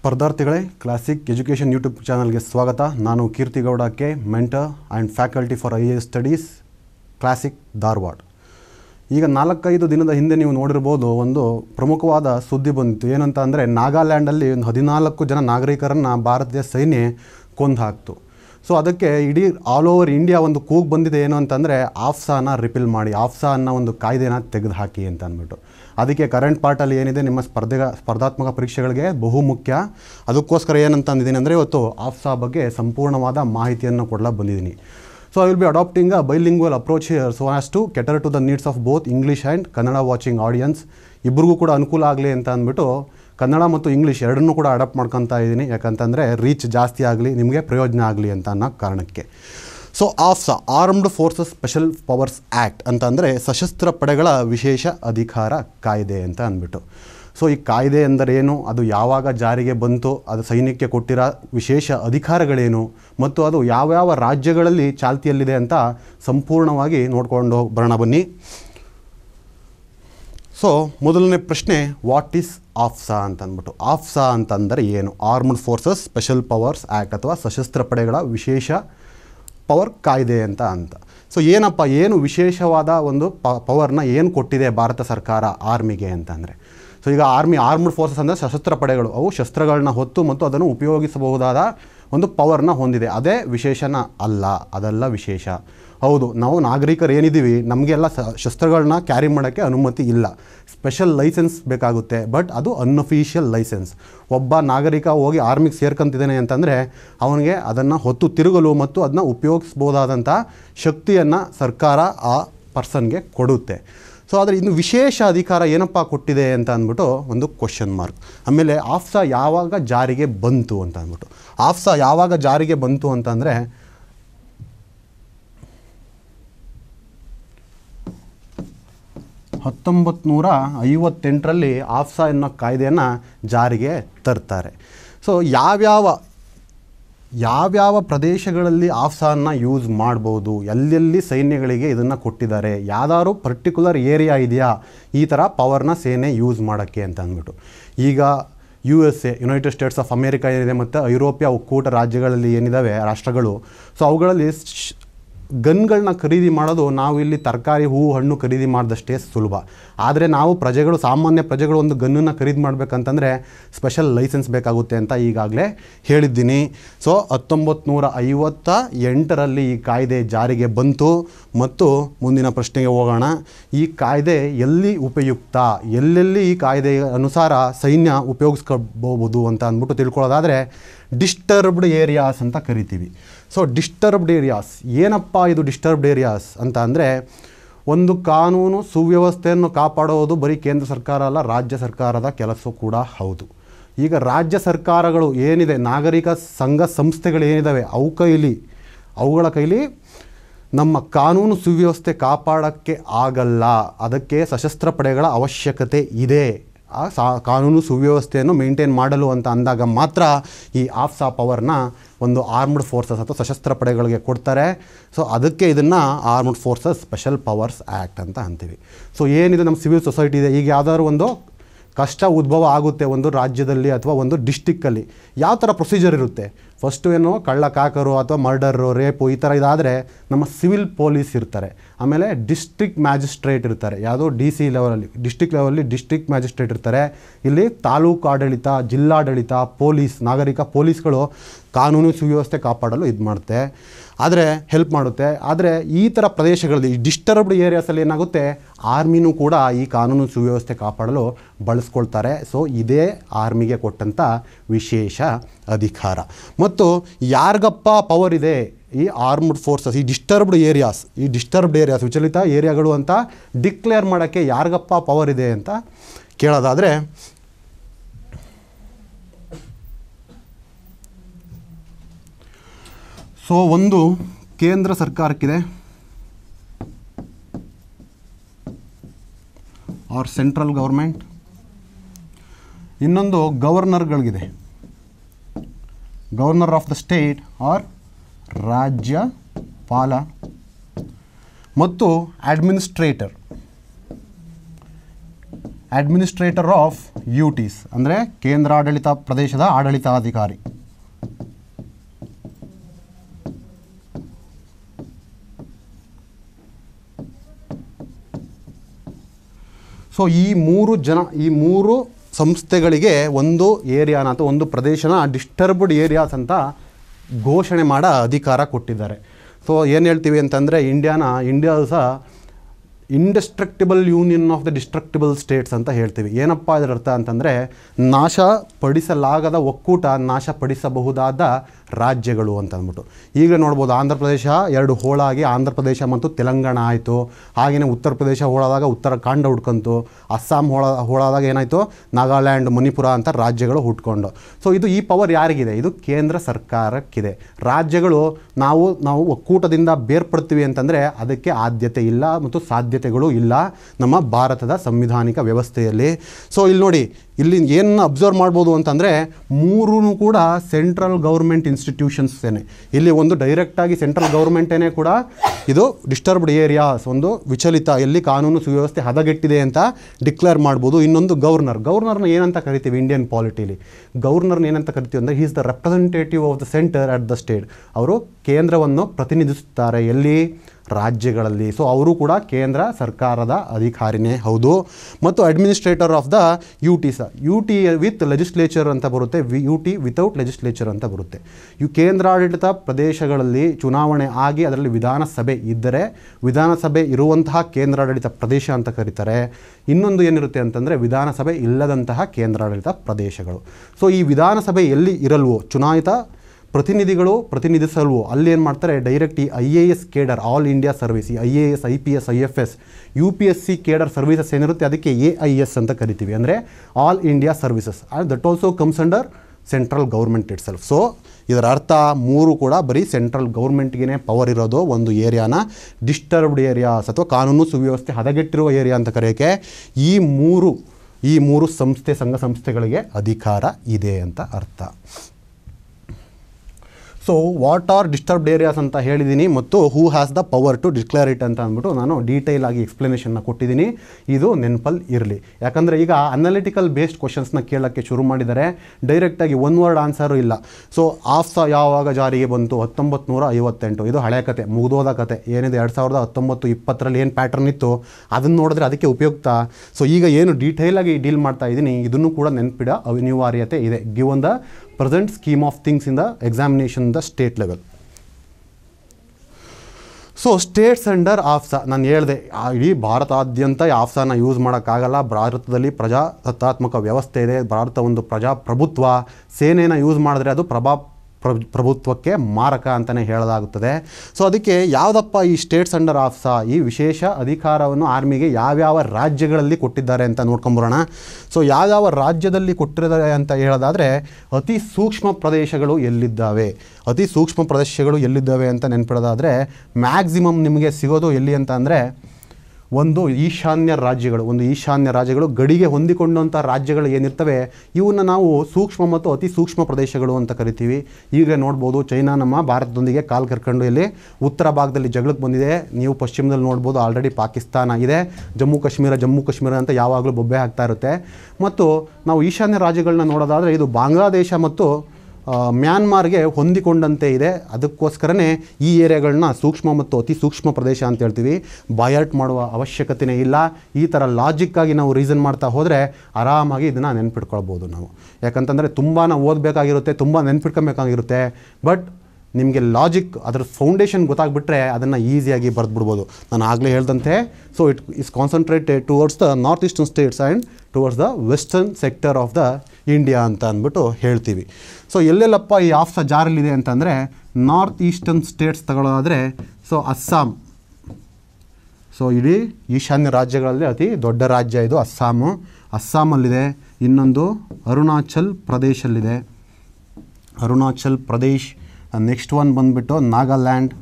ಸ್ಪರ್ಧಾರ್ಥಿಗಳೇ classic education YouTube ಚಾನಲ್ಗೆ ಸ್ವಾಗತ ನಾನು Keerthigowda K mentor and faculty for I A studies classic Dharwad ಈಗ ನಾಲ್ಕೈದು ದಿನದ ಹಿಂದೆ ನೀವು ನೋಡಿರ್ಬೋದು ಒಂದು ಪ್ರಮುಖವಾದ ಸುದ್ದಿ ಬಂದಿತ್ತು ಏನಂತ ಅಂದರೆ ನಾಗಾಲ್ಯಾಂಡಲ್ಲಿ ಒಂದು ಹದಿನಾಲ್ಕು ಜನ ನಾಗರಿಕರನ್ನು ಭಾರತೀಯ ಸೈನ್ಯ ಕೊಂದು ಹಾಕ್ತು ಸೊ ಅದಕ್ಕೆ ಇಡೀ ಆಲ್ ಓವರ್ ಇಂಡಿಯಾ ಒಂದು ಕೂಗು ಬಂದಿದೆ ಏನು ಅಂತಂದರೆ ಆಫ್ಸಾನ ರಿಪೀಲ್ ಮಾಡಿ ಆಫ್ಸಾ ಅನ್ನೋ ಒಂದು ಕಾಯ್ದೆನ ತೆಗೆದುಹಾಕಿ ಹಾಕಿ ಅಂತ ಅಂದ್ಬಿಟ್ಟು ಅದಕ್ಕೆ ಕರೆಂಟ್ ಪಾರ್ಟಲ್ಲಿ ಏನಿದೆ ನಿಮ್ಮ ಸ್ಪರ್ಧೆಗ ಸ್ಪರ್ಧಾತ್ಮಕ ಪರೀಕ್ಷೆಗಳಿಗೆ ಬಹು ಮುಖ್ಯ ಅದಕ್ಕೋಸ್ಕರ ಏನಂತ ಅಂದಿದ್ದೀನಿ ಅಂದರೆ ಇವತ್ತು ಆಫ್ಸಾ ಬಗ್ಗೆ ಸಂಪೂರ್ಣವಾದ ಮಾಹಿತಿಯನ್ನು ಕೊಡಲು ಬಂದಿದ್ದೀನಿ so I will be adopting a bilingual approach so so as to cater to the needs of both English and Kannada watching audience ಇಬ್ಬರಿಗೂ ಕೂಡ ಅನುಕೂಲ ಆಗಲಿ ಅಂತ ಅಂದ್ಬಿಟ್ಟು ಕನ್ನಡ ಮತ್ತು ಇಂಗ್ಲೀಷ್ ಎರಡನ್ನೂ ಕೂಡ ಅಡಾಪ್ಟ್ ಮಾಡ್ಕೊತಾ ಇದ್ದೀನಿ ಯಾಕಂತಂದರೆ ರೀಚ್ ಜಾಸ್ತಿ ಆಗಲಿ ನಿಮಗೆ ಪ್ರಯೋಜನ ಆಗಲಿ ಅಂತ ಅನ್ನೋ ಕಾರಣಕ್ಕೆ so AFSPA armed forces special powers act ಅಂತ ಅಂದರೆ ಸಶಸ್ತ್ರ ಪಡೆಗಳ ವಿಶೇಷ ಅಧಿಕಾರ ಕಾಯ್ದೆ ಅಂತ ಅಂದ್ಬಿಟ್ಟು ಸೊ ಈ ಕಾಯ್ದೆ ಎಂದರೇನು ಅದು ಯಾವಾಗ ಜಾರಿಗೆ ಬಂತು ಅದು ಸೈನ್ಯಕ್ಕೆ ಕೊಟ್ಟಿರೋ ವಿಶೇಷ ಅಧಿಕಾರಗಳೇನು ಮತ್ತು ಅದು ಯಾವ್ಯಾವ ರಾಜ್ಯಗಳಲ್ಲಿ ಚಾಲ್ತಿಯಲ್ಲಿದೆ ಅಂತ ಸಂಪೂರ್ಣವಾಗಿ ನೋಡಿಕೊಂಡು ಬರೋಣ ಬನ್ನಿ ಸೊ ಮೊದಲನೇ ಪ್ರಶ್ನೆ ವಾಟ್ ಈಸ್ ಆಫ್ಸಾ ಅಂತ ಅಂದ್ಬಿಟ್ಟು ಆಫ್ಸಾ ಅಂತಂದರೆ ಏನು armed forces special powers act ಅಥವಾ ಸಶಸ್ತ್ರ ಪಡೆಗಳ ವಿಶೇಷ ಪವರ್ ಕಾಯ್ದೆ ಅಂತ ಅಂತ ಸೊ ಏನಪ್ಪ ಏನು ವಿಶೇಷವಾದ ಒಂದು ಪವರ್ನ ಏನು ಕೊಟ್ಟಿದೆ ಭಾರತ ಸರ್ಕಾರ ಆರ್ಮಿಗೆ ಅಂತಂದರೆ ಸೊ ಈಗ ಆರ್ಮಿ ಆರ್ಮ್ಡ್ ಫೋರ್ಸಸ್ ಅಂದರೆ ಸಶಸ್ತ್ರ ಪಡೆಗಳು ಅವು ಶಸ್ತ್ರಗಳನ್ನ ಹೊತ್ತು ಮತ್ತು ಅದನ್ನು ಉಪಯೋಗಿಸಬಹುದಾದ ಒಂದು ಪವರ್ನ ಹೊಂದಿದೆ ಅದೇ ವಿಶೇಷನ ಅಲ್ಲ ಅದೆಲ್ಲ ವಿಶೇಷ ಹೌದು ನಾವು ನಾಗರಿಕರು ಏನಿದ್ದೀವಿ ನಮಗೆಲ್ಲ ಶಸ್ತ್ರಗಳನ್ನ ಕ್ಯಾರಿ ಮಾಡೋಕ್ಕೆ ಅನುಮತಿ ಇಲ್ಲ ಸ್ಪೆಷಲ್ ಲೈಸೆನ್ಸ್ ಬೇಕಾಗುತ್ತೆ ಬಟ್ ಅದು ಅನ್ಅಫಿಷಿಯಲ್ ಲೈಸೆನ್ಸ್ ಒಬ್ಬ ನಾಗರಿಕ ಹೋಗಿ ಆರ್ಮಿಗೆ ಸೇರ್ಕೊಂತಿದ್ದಾನೆ ಅಂತಂದರೆ ಅವನಿಗೆ ಅದನ್ನು ಹೊತ್ತು ತಿರುಗಲು ಮತ್ತು ಅದನ್ನ ಉಪಯೋಗಿಸ್ಬೋದಾದಂಥ ಶಕ್ತಿಯನ್ನು ಸರ್ಕಾರ ಆ ಪರ್ಸನ್ಗೆ ಕೊಡುತ್ತೆ ಸೊ ಆದರೆ ಇನ್ನು ವಿಶೇಷ ಅಧಿಕಾರ ಏನಪ್ಪ ಕೊಟ್ಟಿದೆ ಅಂತ ಅಂದ್ಬಿಟ್ಟು ಒಂದು ಕ್ವಶನ್ ಮಾರ್ಕ್ ಆಮೇಲೆ ಆಫ್ಸಾ ಯಾವಾಗ ಜಾರಿಗೆ ಬಂತು ಅಂತ ಅಂದ್ಬಿಟ್ಟು ಆಫ್ಸಾ ಯಾವಾಗ ಜಾರಿಗೆ ಬಂತು ಅಂತಂದರೆ ಹತ್ತೊಂಬತ್ತು ನೂರ ಐವತ್ತೆಂಟರಲ್ಲಿ ಆಫ್ಸಾ ಅನ್ನೋ ಕಾಯ್ದೆಯನ್ನು ಜಾರಿಗೆ ತರ್ತಾರೆ ಸೊ ಯಾವ್ಯಾವ ಯಾವ್ಯಾವ ಪ್ರದೇಶಗಳಲ್ಲಿ ಆಫ್ಸಾನ್ನ ಯೂಸ್ ಮಾಡ್ಬೋದು ಎಲ್ಲೆಲ್ಲಿ ಸೈನ್ಯಗಳಿಗೆ ಇದನ್ನು ಕೊಟ್ಟಿದ್ದಾರೆ ಯಾವ್ದಾದ್ರು ಪರ್ಟಿಕ್ಯುಲರ್ ಏರಿಯಾ ಇದೆಯಾ ಈ ಥರ ಪವರ್ನ ಸೇನೆ ಯೂಸ್ ಮಾಡೋಕ್ಕೆ ಅಂತ ಅಂದ್ಬಿಟ್ಟು ಈಗ U S A United States of America ಏನಿದೆ ಮತ್ತು ಐರೋಪ್ಯ ಒಕ್ಕೂಟ ರಾಜ್ಯಗಳಲ್ಲಿ ಏನಿದ್ದಾವೆ ರಾಷ್ಟ್ರಗಳು ಸೊ ಅವುಗಳಲ್ಲಿ ಗನ್ಗಳನ್ನ ಖರೀದಿ ಮಾಡೋದು ನಾವು ಇಲ್ಲಿ ತರಕಾರಿ ಹೂ ಹಣ್ಣು ಖರೀದಿ ಮಾಡಿದಷ್ಟೇ ಸುಲಭ ಆದರೆ ನಾವು ಪ್ರಜೆಗಳು ಸಾಮಾನ್ಯ ಪ್ರಜೆಗಳು ಒಂದು ಗನ್ನನ್ನು ಖರೀದಿ ಮಾಡಬೇಕಂತಂದರೆ ಸ್ಪೆಷಲ್ ಲೈಸೆನ್ಸ್ ಬೇಕಾಗುತ್ತೆ ಅಂತ ಈಗಾಗಲೇ ಹೇಳಿದ್ದೀನಿ ಸೊ ಹತ್ತೊಂಬತ್ತು ನೂರ ಐವತ್ತ ಎಂಟರಲ್ಲಿ ಈ ಕಾಯ್ದೆ ಜಾರಿಗೆ ಬಂತು ಮತ್ತು ಮುಂದಿನ ಪ್ರಶ್ನೆಗೆ ಹೋಗೋಣ ಈ ಕಾಯ್ದೆ ಎಲ್ಲಿ ಉಪಯುಕ್ತ ಎಲ್ಲೆಲ್ಲಿ ಈ ಕಾಯ್ದೆಯ ಅನುಸಾರ ಸೈನ್ಯ ಉಪಯೋಗಿಸ್ಕೋಬೋದು ಅಂತ ಅಂದ್ಬಿಟ್ಟು ತಿಳ್ಕೊಳ್ಳೋದಾದರೆ ಡಿಸ್ಟರ್ಬ್ಡ್ ಏರಿಯಾಸ್ ಅಂತ ಕರಿತೀವಿ ಸೊ ಡಿಸ್ಟರ್ಬ್ಡ್ ಏರಿಯಾಸ್ ಏನಪ್ಪ ಇದು ಡಿಸ್ಟರ್ಬ್ಡ್ ಏರಿಯಾಸ್ ಅಂತ ಅಂದರೆ ಒಂದು ಕಾನೂನು ಸುವ್ಯವಸ್ಥೆಯನ್ನು ಕಾಪಾಡೋದು ಬರೀ ಕೇಂದ್ರ ಸರ್ಕಾರ ಅಲ್ಲ ರಾಜ್ಯ ಸರ್ಕಾರದ ಕೆಲಸ ಕೂಡ ಹೌದು ಈಗ ರಾಜ್ಯ ಸರ್ಕಾರಗಳು ಏನಿದೆ ನಾಗರಿಕ ಸಂಘ ಏನಿದ್ದಾವೆ ಅವು ಕೈಲಿ ಅವುಗಳ ಕೈಲಿ ನಮ್ಮ ಕಾನೂನು ಸುವ್ಯವಸ್ಥೆ ಕಾಪಾಡೋಕ್ಕೆ ಆಗಲ್ಲ ಅದಕ್ಕೆ ಸಶಸ್ತ್ರ ಪಡೆಗಳ ಅವಶ್ಯಕತೆ ಇದೆ ಆ ಸಾ ಕಾನೂನು ಸುವ್ಯವಸ್ಥೆಯನ್ನು ಮೇಂಟೈನ್ ಮಾಡಲು ಅಂತ ಅಂದಾಗ ಮಾತ್ರ ಈ ಆಫ್ಸಾ ಪವರ್ನ ಒಂದು ಆರ್ಮ್ಡ್ ಫೋರ್ಸಸ್ ಅಥವಾ ಸಶಸ್ತ್ರ ಪಡೆಗಳಿಗೆ ಕೊಡ್ತಾರೆ ಸೊ ಅದಕ್ಕೆ ಇದನ್ನು armed forces special powers act ಅಂತ ಅಂತೀವಿ ಸೊ ಏನಿದೆ ನಮ್ಮ ಸಿವಿಲ್ ಸೊಸೈಟಿ ಇದೆ ಈಗ ಯಾವುದಾದ್ರು ಒಂದು ಕಷ್ಟ ಉದ್ಭವ ಆಗುತ್ತೆ ಒಂದು ರಾಜ್ಯದಲ್ಲಿ ಅಥವಾ ಒಂದು ಡಿಸ್ಟಿಕ್ಕಲ್ಲಿ ಯಾವ ಥರ ಪ್ರೊಸೀಜರ್ ಇರುತ್ತೆ ಫಸ್ಟು ಏನು ಕಳ್ಳ ಕಾಕರು ಅಥವಾ ಮರ್ಡರು ರೇಪು ಈ ಥರ ಇದಾದರೆ ನಮ್ಮ ಸಿವಿಲ್ ಪೊಲೀಸ್ ಇರ್ತಾರೆ ಆಮೇಲೆ ಡಿಸ್ಟ್ರಿಕ್ಟ್ ಮ್ಯಾಜಿಸ್ಟ್ರೇಟ್ ಇರ್ತಾರೆ ಯಾವುದೋ ಡಿ ಸಿ ಲೆವೆಲಲ್ಲಿ ಡಿಸ್ಟ್ರಿಕ್ಟ್ ಲೆವೆಲಲ್ಲಿ ಡಿಸ್ಟ್ರಿಕ್ಟ್ ಮ್ಯಾಜಿಸ್ಟ್ರೇಟ್ ಇರ್ತಾರೆ ಇಲ್ಲಿ ತಾಲೂಕು ಆಡಳಿತ ಜಿಲ್ಲಾಡಳಿತ ಪೊಲೀಸ್ ನಾಗರಿಕ ಪೊಲೀಸ್ಗಳು ಕಾನೂನು ಸುವ್ಯವಸ್ಥೆ ಕಾಪಾಡಲು ಇದು ಮಾಡುತ್ತೆ ಆದರೆ ಹೆಲ್ಪ್ ಮಾಡುತ್ತೆ ಆದರೆ ಈ ಥರ ಪ್ರದೇಶಗಳಲ್ಲಿ ಡಿಸ್ಟರ್ಬ್ಡ್ ಏರಿಯಾಸಲ್ಲಿ ಏನಾಗುತ್ತೆ ಆರ್ಮಿನೂ ಕೂಡ ಈ ಕಾನೂನು ಸುವ್ಯವಸ್ಥೆ ಕಾಪಾಡಲು ಬಳಸ್ಕೊಳ್ತಾರೆ ಸೊ ಇದೇ ಆರ್ಮಿಗೆ ಕೊಟ್ಟಂಥ ವಿಶೇಷ ಅಧಿಕಾರ ಮತ್ತು ಯಾರಿಗಪ್ಪ ಪವರ್ ಇದೆ ಈ ಆರ್ಮ್ಡ್ ಫೋರ್ಸಸ್ ಈ ಡಿಸ್ಟರ್ಬ್ಡ್ ಏರಿಯಾಸ್ ಈ ಡಿಸ್ಟರ್ಬ್ಡ್ ಏರಿಯಾಸ್ ವಿಚಲಿತ ಏರಿಯಾಗಳು ಅಂತ ಡಿಕ್ಲೇರ್ ಮಾಡೋಕ್ಕೆ ಯಾರಿಗಪ್ಪ ಪವರ್ ಇದೆ ಅಂತ ಕೇಳೋದಾದರೆ ಸೊ ಒಂದು ಕೇಂದ್ರ ಸರ್ಕಾರಕ್ಕಿದೆ ಆರ್ ಸೆಂಟ್ರಲ್ ಗೌರ್ಮೆಂಟ್ ಇನ್ನೊಂದು ಗವರ್ನರ್ಗಳಿಗಿದೆ governor of the state or ಪಾಲ ಮತ್ತು administrator administrator of U Ts ಅಂದರೆ ಕೇಂದ್ರಾಡಳಿತ ಪ್ರದೇಶದ ಆಡಳಿತಾಧಿಕಾರಿ ಸೊ ಈ ಮೂರು ಜನ ಈ ಮೂರು ಸಂಸ್ಥೆಗಳಿಗೆ ಒಂದು ಏರಿಯಾನ ಅಥವಾ ಒಂದು ಪ್ರದೇಶನ ಡಿಸ್ಟರ್ಬ್ಡ್ ಏರಿಯಾಸ್ ಅಂತ ಘೋಷಣೆ ಮಾಡೋ ಅಧಿಕಾರ ಕೊಟ್ಟಿದ್ದಾರೆ ಸೊ ಏನು ಹೇಳ್ತೀವಿ ಅಂತಂದರೆ ಇಂಡಿಯಾನ ಇಂಡಿಯಾ ಸಹ indestructible union of the destructible states ಅಂತ ಹೇಳ್ತೀವಿ ಏನಪ್ಪ ಇದರ ಅರ್ಥ ಅಂತಂದರೆ ನಾಶಪಡಿಸಲಾಗದ ಒಕ್ಕೂಟ ನಾಶಪಡಿಸಬಹುದಾದ ರಾಜ್ಯಗಳು ಅಂತ ಅಂದ್ಬಿಟ್ಟು ಈಗಲೇ ನೋಡ್ಬೋದು ಆಂಧ್ರ ಪ್ರದೇಶ ಎರಡು ಹೋಳಾಗಿ ಆಂಧ್ರ ಪ್ರದೇಶ ಮತ್ತು ತೆಲಂಗಾಣ ಆಯಿತು ಹಾಗೆಯೇ ಉತ್ತರ ಪ್ರದೇಶ ಹೋಳಾದಾಗ ಉತ್ತರಾಖಂಡ ಹುಡ್ಕಂತು ಅಸ್ಸಾಂ ಹೋಳ ಹೋಳಾದಾಗ ಏನಾಯಿತು ನಾಗಾಲ್ಯಾಂಡ್ ಮಣಿಪುರ ಅಂತ ರಾಜ್ಯಗಳು ಹುಟ್ಕೊಂಡು ಸೊ ಇದು ಈ ಪವರ್ ಯಾರಿಗಿದೆ ಇದು ಕೇಂದ್ರ ಸರ್ಕಾರಕ್ಕಿದೆ ರಾಜ್ಯಗಳು ನಾವು ನಾವು ಒಕ್ಕೂಟದಿಂದ ಬೇರ್ಪಡ್ತೀವಿ ಅಂತಂದರೆ ಅದಕ್ಕೆ ಆದ್ಯತೆ ಇಲ್ಲ ಮತ್ತು ಸಾಧ್ಯ ಸಾಧ್ಯತೆಗಳು ಇಲ್ಲ ನಮ್ಮ ಭಾರತದ ಸಂವಿಧಾನಿಕ ವ್ಯವಸ್ಥೆಯಲ್ಲಿ ಸೊ ಇಲ್ಲಿ ನೋಡಿ ಇಲ್ಲಿ ಏನು ಅಬ್ಸರ್ವ್ ಮಾಡ್ಬೋದು ಅಂತಂದರೆ ಮೂರೂ ಕೂಡ ಸೆಂಟ್ರಲ್ ಗೌರ್ಮೆಂಟ್ ಇನ್ಸ್ಟಿಟ್ಯೂಷನ್ಸೇನೆ ಇಲ್ಲಿ ಒಂದು ಡೈರೆಕ್ಟಾಗಿ ಸೆಂಟ್ರಲ್ ಗೌರ್ಮೆಂಟೇ ಕೂಡ ಇದು ಡಿಸ್ಟರ್ಬ್ಡ್ ಏರಿಯಾಸ್ ಒಂದು ವಿಚಲಿತ ಎಲ್ಲಿ ಕಾನೂನು ಸುವ್ಯವಸ್ಥೆ ಹದಗೆಟ್ಟಿದೆ ಅಂತ ಡಿಕ್ಲೇರ್ ಮಾಡ್ಬೋದು ಇನ್ನೊಂದು ಗೌರ್ನರ್ ಗೌರ್ನರ್ನ ಏನಂತ ಕರಿತೀವಿ ಇಂಡಿಯನ್ ಪಾಲಿಟಿಲಿ ಗವರ್ನರ್ನ ಏನಂತ ಕರಿತೀವಿ ಅಂದರೆ is the representative of the centre at the state ಅವರು ಕೇಂದ್ರವನ್ನು ಪ್ರತಿನಿಧಿಸುತ್ತಾರೆ ಎಲ್ಲಿ ರಾಜ್ಯಗಳಲ್ಲಿ ಸೊ ಅವರು ಕೂಡ ಕೇಂದ್ರ ಸರ್ಕಾರದ ಅಧಿಕಾರಿನೇ ಹೌದು ಮತ್ತು administrator of the U T ಸ ಯು ಟಿ ವಿತ್ ಲೆಜಿಸ್ಲೇಚರ್ ಅಂತ ಬರುತ್ತೆ ವಿ ಯು ಟಿ ವಿತೌಟ್ ಲೆಜಿಸ್ಲೇಚರ್ ಅಂತ ಬರುತ್ತೆ ಯು ಕೇಂದ್ರಾಡಳಿತ ಪ್ರದೇಶಗಳಲ್ಲಿ ಚುನಾವಣೆ ಆಗಿ ಅದರಲ್ಲಿ ವಿಧಾನಸಭೆ ಇದ್ದರೆ ವಿಧಾನಸಭೆ ಇರುವಂತಹ ಕೇಂದ್ರಾಡಳಿತ ಪ್ರದೇಶ ಅಂತ ಕರೀತಾರೆ ಇನ್ನೊಂದು ಏನಿರುತ್ತೆ ಅಂತಂದರೆ ವಿಧಾನಸಭೆ ಇಲ್ಲದಂತಹ ಕೇಂದ್ರಾಡಳಿತ ಪ್ರದೇಶಗಳು ಸೊ ಈ ವಿಧಾನಸಭೆ ಎಲ್ಲಿ ಇರಲ್ವೋ ಚುನಾಯಿತ ಪ್ರತಿನಿಧಿಗಳು ಪ್ರತಿನಿಧಿಸಲು ಅಲ್ಲಿ ಏನು ಮಾಡ್ತಾರೆ ಡೈರೆಕ್ಟ್ ಈ I A S cadre all India service ಈ I A S I P S I F S U P S C cadre services ಏನಿರುತ್ತೆ ಅದಕ್ಕೆ ಎ ಐ ಎಸ್ ಅಂತ ಕರಿತೀವಿ ಅಂದರೆ all India services and that also comes under central government itself so ಇದರ ಅರ್ಥ ಮೂರು ಕೂಡ ಬರೀ ಸೆಂಟ್ರಲ್ ಗೌರ್ಮೆಂಟ್ಗೇ ಪವರ್ ಇರೋದು ಒಂದು ಏರಿಯಾನ ಡಿಸ್ಟರ್ಬ್ಡ್ ಏರಿಯಾಸ್ ಅಥವಾ ಕಾನೂನು ಸುವ್ಯವಸ್ಥೆ ಹದಗೆಟ್ಟಿರುವ ಏರಿಯಾ ಅಂತ ಕರೆಯೋಕ್ಕೆ ಈ ಮೂರು ಈ ಮೂರು ಸಂಸ್ಥೆ ಸಂಘ ಸಂಸ್ಥೆಗಳಿಗೆ ಅಧಿಕಾರ ಇದೆ ಅಂತ ಅರ್ಥ so what are disturbed areas ಅಂತ ಹೇಳಿದ್ದೀನಿ ಮತ್ತು who has the power to declare it ಅಂತ ಅಂದ್ಬಿಟ್ಟು ನಾನು ಡೀಟೇಲ್ ಆಗಿ ಎಕ್ಸ್ಪ್ಲನೇಷನ್ನ ಕೊಟ್ಟಿದ್ದೀನಿ ಇದು ನೆನ್ಪಲ್ಲಿ ಇರಲಿ ಯಾಕಂದರೆ ಈಗ ಅನಾಲಿಟಿಕಲ್ ಬೇಸ್ಡ್ ಕ್ವಶನ್ಸ್ನ ಕೇಳೋಕ್ಕೆ ಶುರು ಮಾಡಿದರೆ ಡೈರೆಕ್ಟಾಗಿ ಒನ್ ವರ್ಡ್ ಆನ್ಸರು ಇಲ್ಲ ಸೊ ಆಫ್ಸ ಯಾವಾಗ ಜಾರಿಗೆ ಬಂತು ಹತ್ತೊಂಬತ್ತು ನೂರ ಐವತ್ತೆಂಟು ಇದು ಹಳೆಯ ಕತೆ ಮುಗಿದೋದ ಕತೆ ಏನಿದೆ ಎರಡು ಸಾವಿರದ ಹತ್ತೊಂಬತ್ತು ಇಪ್ಪತ್ತರಲ್ಲಿ ಏನು ಪ್ಯಾಟರ್ನ್ ಇತ್ತು ಅದನ್ನು ನೋಡಿದ್ರೆ ಅದಕ್ಕೆ ಉಪಯುಕ್ತ ಸೊ ಈಗ ಏನು ಡೀಟೇಲಾಗಿ ಡೀಲ್ ಮಾಡ್ತಾ ಇದ್ದೀನಿ ಇದನ್ನು ಕೂಡ ನೆನಪಿಡ ಅನಿವಾರ್ಯತೆ ಇದೆ given the present scheme of things in the examination in the state level. So states under AFSPA ನಾನು ಹೇಳಿದೆ ಇಡೀ ಭಾರತಾದ್ಯಂತ ಆಫ್ಸಾನ ಯೂಸ್ ಮಾಡೋಕ್ಕಾಗಲ್ಲ ಭಾರತದಲ್ಲಿ ಪ್ರಜಾಸತ್ತಾತ್ಮಕ ವ್ಯವಸ್ಥೆ ಇದೆ ಭಾರತ ಒಂದು ಪ್ರಜಾಪ್ರಭುತ್ವ ಸೇನೆನ ಯೂಸ್ ಮಾಡಿದ್ರೆ ಅದು ಪ್ರಭಾ ಪ್ರಭುತ್ವಕ್ಕೆ ಮಾರಕ ಅಂತಲೇ ಹೇಳಲಾಗುತ್ತದೆ ಸೊ ಅದಕ್ಕೆ ಯಾವುದಪ್ಪ ಈ ಸ್ಟೇಟ್ಸ್ ಅಂಡರ್ ಸಾ ಈ ವಿಶೇಷ ಅಧಿಕಾರವನ್ನು ಆರ್ಮಿಗೆ ಯಾವ್ಯಾವ ರಾಜ್ಯಗಳಲ್ಲಿ ಕೊಟ್ಟಿದ್ದಾರೆ ಅಂತ ನೋಡ್ಕೊಂಬರೋಣ ಸೊ ಯಾವ್ಯಾವ ರಾಜ್ಯದಲ್ಲಿ ಕೊಟ್ಟಿದ್ದಾರೆ ಅಂತ ಹೇಳೋದಾದರೆ ಅತಿ ಸೂಕ್ಷ್ಮ ಪ್ರದೇಶಗಳು ಎಲ್ಲಿದ್ದಾವೆ ಅತಿ ಸೂಕ್ಷ್ಮ ಪ್ರದೇಶಗಳು ಎಲ್ಲಿದ್ದಾವೆ ಅಂತ ನೆನ್ಪಿಡೋದಾದರೆ ಮ್ಯಾಕ್ಸಿಮಮ್ ನಿಮಗೆ ಸಿಗೋದು ಎಲ್ಲಿ ಅಂತ ಅಂದರೆ ಒಂದು ಈಶಾನ್ಯ ರಾಜ್ಯಗಳು ಒಂದು ಈಶಾನ್ಯ ರಾಜ್ಯಗಳು ಗಡಿಗೆ ಹೊಂದಿಕೊಂಡಂಥ ರಾಜ್ಯಗಳು ಏನಿರ್ತವೆ ಇವನ್ನ ನಾವು ಸೂಕ್ಷ್ಮ ಮತ್ತು ಅತಿ ಸೂಕ್ಷ್ಮ ಪ್ರದೇಶಗಳು ಅಂತ ಕರಿತೀವಿ ಈಗಲೇ ನೋಡ್ಬೋದು ಚೈನಾ ನಮ್ಮ ಭಾರತದೊಂದಿಗೆ ಕಾಲು ಕರ್ಕೊಂಡು ಇಲ್ಲಿ ಉತ್ತರ ಭಾಗದಲ್ಲಿ ಜಗಳಕ್ಕೆ ಬಂದಿದೆ ನೀವು ಪಶ್ಚಿಮದಲ್ಲಿ ನೋಡ್ಬೋದು ಆಲ್ರೆಡಿ ಪಾಕಿಸ್ತಾನ ಇದೆ ಜಮ್ಮು ಕಾಶ್ಮೀರ ಜಮ್ಮು ಕಾಶ್ಮೀರ ಅಂತ ಯಾವಾಗಲೂ ಬೊಬ್ಬೆ ಆಗ್ತಾ ಇರುತ್ತೆ ಮತ್ತು ನಾವು ಈಶಾನ್ಯ ರಾಜ್ಯಗಳನ್ನ ನೋಡೋದಾದರೆ ಇದು ಬಾಂಗ್ಲಾದೇಶ ಮತ್ತು ಮ್ಯಾನ್ಮಾರ್ಗೆ ಹೊಂದಿಕೊಂಡಂತೆ ಇದೆ ಅದಕ್ಕೋಸ್ಕರನೇ ಈ ಏರಿಯಾಗಳನ್ನ ಸೂಕ್ಷ್ಮ ಮತ್ತು ಅತಿ ಸೂಕ್ಷ್ಮ ಪ್ರದೇಶ ಅಂತ ಹೇಳ್ತೀವಿ ಬಾಯರ್ಟ್ ಮಾಡುವ ಅವಶ್ಯಕತೆಯೇ ಇಲ್ಲ ಈ ಥರ ಲಾಜಿಕ್ಕಾಗಿ ನಾವು ರೀಸನ್ ಮಾಡ್ತಾ ಹೋದರೆ ಆರಾಮಾಗಿ ಇದನ್ನು ನೆನ್ಪಿಟ್ಕೊಳ್ಬೋದು ನಾವು ಯಾಕಂತಂದರೆ ತುಂಬಾ ಓದಬೇಕಾಗಿರುತ್ತೆ ತುಂಬ ನೆನ್ಪಿಟ್ಕೊಬೇಕಾಗಿರುತ್ತೆ ಬಟ್ ನಿಮಗೆ ಲಾಜಿಕ್ ಅದರ ಫೌಂಡೇಶನ್ ಗೊತ್ತಾಗ್ಬಿಟ್ರೆ ಅದನ್ನು ಈಸಿಯಾಗಿ ಬರೆದ್ಬಿಡ್ಬೋದು ನಾನು ಆಗಲೇ ಹೇಳ್ದಂತೆ so it is concentrated towards the north eastern states and towards the western sector of the India ಅಂತ ಅಂದ್ಬಿಟ್ಟು ಹೇಳ್ತೀವಿ ಸೊ ಎಲ್ಲೆಲ್ಲಪ್ಪ ಈ ಆಫ್ಸ ಜಾರಲ್ಲಿದೆ ಅಂತಂದರೆ ನಾರ್ತ್ ಈಸ್ಟರ್ನ್ ಸ್ಟೇಟ್ಸ್ ತಗೊಳ್ಳೋದಾದರೆ ಸೊ ಅಸ್ಸಾಂ ಸೊ ಇಡೀ ಈಶಾನ್ಯ ರಾಜ್ಯಗಳಲ್ಲಿ ಅತಿ ದೊಡ್ಡ ರಾಜ್ಯ ಇದು ಅಸ್ಸಾಮು ಅಸ್ಸಾಮಲ್ಲಿದೆ ಇನ್ನೊಂದು ಅರುಣಾಚಲ್ ಪ್ರದೇಶಲ್ಲಿದೆ ಅರುಣಾಚಲ್ ಪ್ರದೇಶ್ ನೆಕ್ಸ್ಟ್ ಒನ್ ಬಂದುಬಿಟ್ಟು ನಾಗಾಲ್ಯಾಂಡ್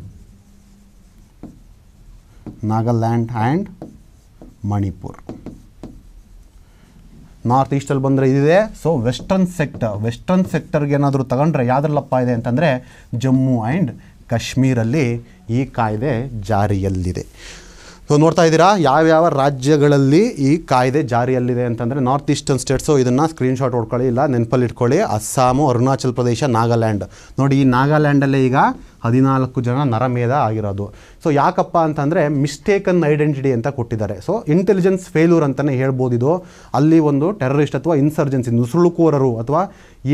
ನಾಗಾಲ್ಯಾಂಡ್ ಆ್ಯಂಡ್ ಮಣಿಪುರ್ ನಾರ್ತ್ ಈಸ್ಟಲ್ಲಿ ಬಂದರೆ ಇದಿದೆ ಸೊ ವೆಸ್ಟರ್ನ್ ಸೆಕ್ಟರ್ ವೆಸ್ಟರ್ನ್ ಸೆಕ್ಟರ್ಗೆ ಏನಾದರೂ ತಗೊಂಡ್ರೆ ಯಾವ್ದ್ರಲ್ಲಪ್ಪ ಇದೆ ಅಂತಂದರೆ ಜಮ್ಮು ಆ್ಯಂಡ್ ಕಾಶ್ಮೀರಲ್ಲಿ ಈ ಕಾಯ್ದೆ ಜಾರಿಯಲ್ಲಿದೆ ಸೊ ನೋಡ್ತಾ ಇದ್ದೀರಾ ಯಾವ್ಯಾವ ರಾಜ್ಯಗಳಲ್ಲಿ ಈ ಕಾಯ್ದೆ ಜಾರಿಯಲ್ಲಿದೆ ಅಂತಂದರೆ ನಾರ್ತ್ ಈಸ್ಟರ್ನ್ ಸ್ಟೇಟ್ಸು ಇದನ್ನು ಸ್ಕ್ರೀನ್ಶಾಟ್ ಹೊಡ್ಕೊಳ್ಳಿ ಇಲ್ಲ ನೆನಪಲ್ಲಿ ಇಟ್ಕೊಳ್ಳಿ ಅಸ್ಸಾಮು ಅರುಣಾಚಲ್ ಪ್ರದೇಶ ನಾಗಾಲ್ಯಾಂಡ್ ನೋಡಿ ಈ ನಾಗಾಲ್ಯಾಂಡಲ್ಲೇ ಈಗ ಹದಿನಾಲ್ಕು ಜನ ನರಮೇಧ ಆಗಿರೋದು ಸೊ ಯಾಕಪ್ಪ ಅಂತಂದರೆ ಮಿಸ್ಟೇಕನ್ ಐಡೆಂಟಿಟಿ ಅಂತ ಕೊಟ್ಟಿದ್ದಾರೆ ಸೊ ಇಂಟೆಲಿಜೆನ್ಸ್ ಫೇಲ್ಯೂರ್ ಅಂತಲೇ ಹೇಳ್ಬೋದು ಇದು ಅಲ್ಲಿ ಒಂದು ಟೆರರಿಸ್ಟ್ ಅಥವಾ ಇನ್ಸರ್ಜೆನ್ಸಿ ನುಸುಳುಕೋರರು ಅಥವಾ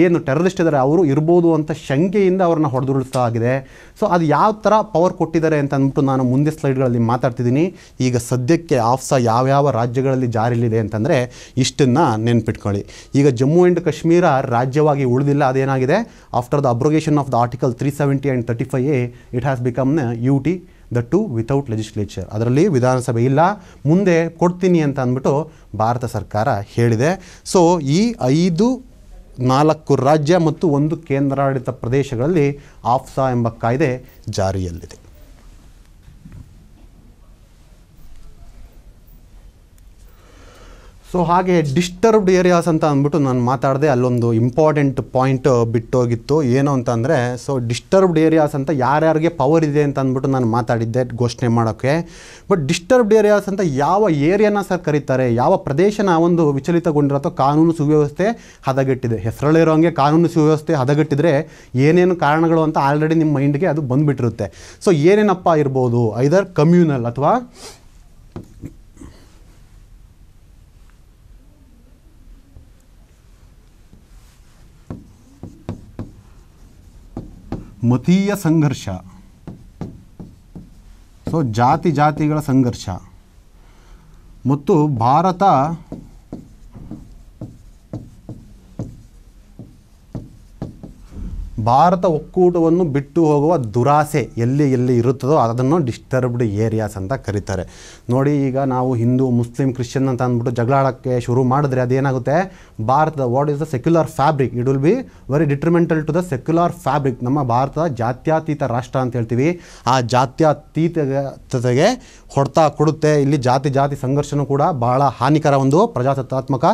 ಏನು ಟೆರರಿಸ್ಟ್ ಇದ್ದಾರೆ ಅವರು ಇರ್ಬೋದು ಅಂತ ಶಂಕೆಯಿಂದ ಅವ್ರನ್ನ ಹೊಡೆದುರುಳಿಸ್ತಾ ಆಗಿದೆ ಸೊ ಅದು ಯಾವ ಥರ ಪವರ್ ಕೊಟ್ಟಿದ್ದಾರೆ ಅಂತ ಅಂದ್ಬಿಟ್ಟು ನಾನು ಮುಂದೆ ಸ್ಲೈಡ್ಗಳಲ್ಲಿ ಮಾತಾಡ್ತಿದ್ದೀನಿ ಈಗ ಸದ್ಯಕ್ಕೆ ಆಫ್ಸಾ ಯಾವ್ಯಾವ ರಾಜ್ಯಗಳಲ್ಲಿ ಜಾರಿಯಲ್ಲಿದೆ ಅಂತಂದರೆ ಇಷ್ಟನ್ನು ನೆನ್ಪಿಟ್ಕೊಳ್ಳಿ ಈಗ ಜಮ್ಮು ಆ್ಯಂಡ್ ಕಾಶ್ಮೀರ ರಾಜ್ಯವಾಗಿ ಉಳಿದಿಲ್ಲ ಅದೇನಾಗಿದೆ after the abrogation of the article three seventy and thirty five A it has become an U T the too without legislature ಅದರಲ್ಲಿ ವಿಧಾನಸಭೆ ಇಲ್ಲ ಮುಂದೆ ಕೊಡ್ತೀನಿ ಅಂತ ಅಂದ್ಬಿಟ್ಟು ಭಾರತ ಸರ್ಕಾರ ಹೇಳಿದೆ ಸೊ ಈ ಐದು ನಾಲ್ಕು ರಾಜ್ಯ ಮತ್ತು ಒಂದು ಕೇಂದ್ರಾಡಳಿತ ಪ್ರದೇಶಗಳಲ್ಲಿ ಆಫ್ಸಾ ಎಂಬ ಕಾಯ್ದೆ ಜಾರಿಯಲ್ಲಿದೆ ಸೊ ಹಾಗೆ ಡಿಸ್ಟರ್ಬ್ಡ್ ಏರಿಯಾಸ್ ಅಂತ ಅಂದ್ಬಿಟ್ಟು ನಾನು ಮಾತಾಡಿದೆ ಅಲ್ಲೊಂದು ಇಂಪಾರ್ಟೆಂಟ್ ಪಾಯಿಂಟ್ ಬಿಟ್ಟೋಗಿತ್ತು ಏನು ಅಂತಂದರೆ ಸೊ ಡಿಸ್ಟರ್ಬ್ಡ್ ಏರಿಯಾಸ್ ಅಂತ ಯಾರ್ಯಾರಿಗೆ ಪವರ್ ಇದೆ ಅಂತ ಅಂದ್ಬಿಟ್ಟು ನಾನು ಮಾತಾಡಿದ್ದೆ ಘೋಷಣೆ ಮಾಡೋಕ್ಕೆ ಬಟ್ ಡಿಸ್ಟರ್ಬ್ಡ್ ಏರಿಯಾಸ್ ಅಂತ ಯಾವ ಏರಿಯಾನ ಸರ್ ಕರೀತಾರೆ ಯಾವ ಪ್ರದೇಶನ ಒಂದು ವಿಚಲಿತಗೊಂಡಿರತ್ತೋ ಕಾನೂನು ಸುವ್ಯವಸ್ಥೆ ಹದಗೆಟ್ಟಿದೆ ಹಾಗೆ ಕಾನೂನು ಸುವ್ಯವಸ್ಥೆ ಹದಗೆಟ್ಟಿದ್ರೆ ಏನೇನು ಕಾರಣಗಳು ಅಂತ ಆಲ್ರೆಡಿ ನಿಮ್ಮ ಮೈಂಡ್ಗೆ ಅದು ಬಂದುಬಿಟ್ಟಿರುತ್ತೆ ಸೊ ಏನೇನಪ್ಪ ಇರ್ಬೋದು ಐದರ್ ಕಮ್ಯೂನಲ್ ಅಥವಾ ಮತೀಯ ಸಂಘರ್ಷ ಸೊ ಜಾತಿ ಜಾತಿಗಳ ಸಂಘರ್ಷ ಮತ್ತು ಭಾರತ ಭಾರತ ಒಕ್ಕೂಟವನ್ನು ಬಿಟ್ಟು ಹೋಗುವ ದುರಾಸೆ ಎಲ್ಲಿ ಎಲ್ಲಿ ಇರುತ್ತದೋ ಅದನ್ನು ಡಿಸ್ಟರ್ಬ್ಡ್ ಏರಿಯಾಸ್ ಅಂತ ಕರೀತಾರೆ ನೋಡಿ ಈಗ ನಾವು ಹಿಂದೂ ಮುಸ್ಲಿಂ ಕ್ರಿಶ್ಚಿಯನ್ ಅಂತ ಅಂದ್ಬಿಟ್ಟು ಜಗಳಾಡೋಕ್ಕೆ ಶುರು ಮಾಡಿದ್ರೆ ಅದೇನಾಗುತ್ತೆ ಭಾರತದ what is the secular fabric it will be very detrimental to the secular fabric ನಮ್ಮ ಭಾರತದ ಜಾತ್ಯಾತೀತ ರಾಷ್ಟ್ರ ಅಂತ ಹೇಳ್ತೀವಿ ಆ ಜಾತ್ಯಾತೀತತೆಗೆ ಹೊಡೆತ ಕೊಡುತ್ತೆ ಇಲ್ಲಿ ಜಾತಿ ಜಾತಿ ಸಂಘರ್ಷನೂ ಕೂಡ ಬಹಳ ಹಾನಿಕರ ಒಂದು ಪ್ರಜಾಸತ್ತಾತ್ಮಕ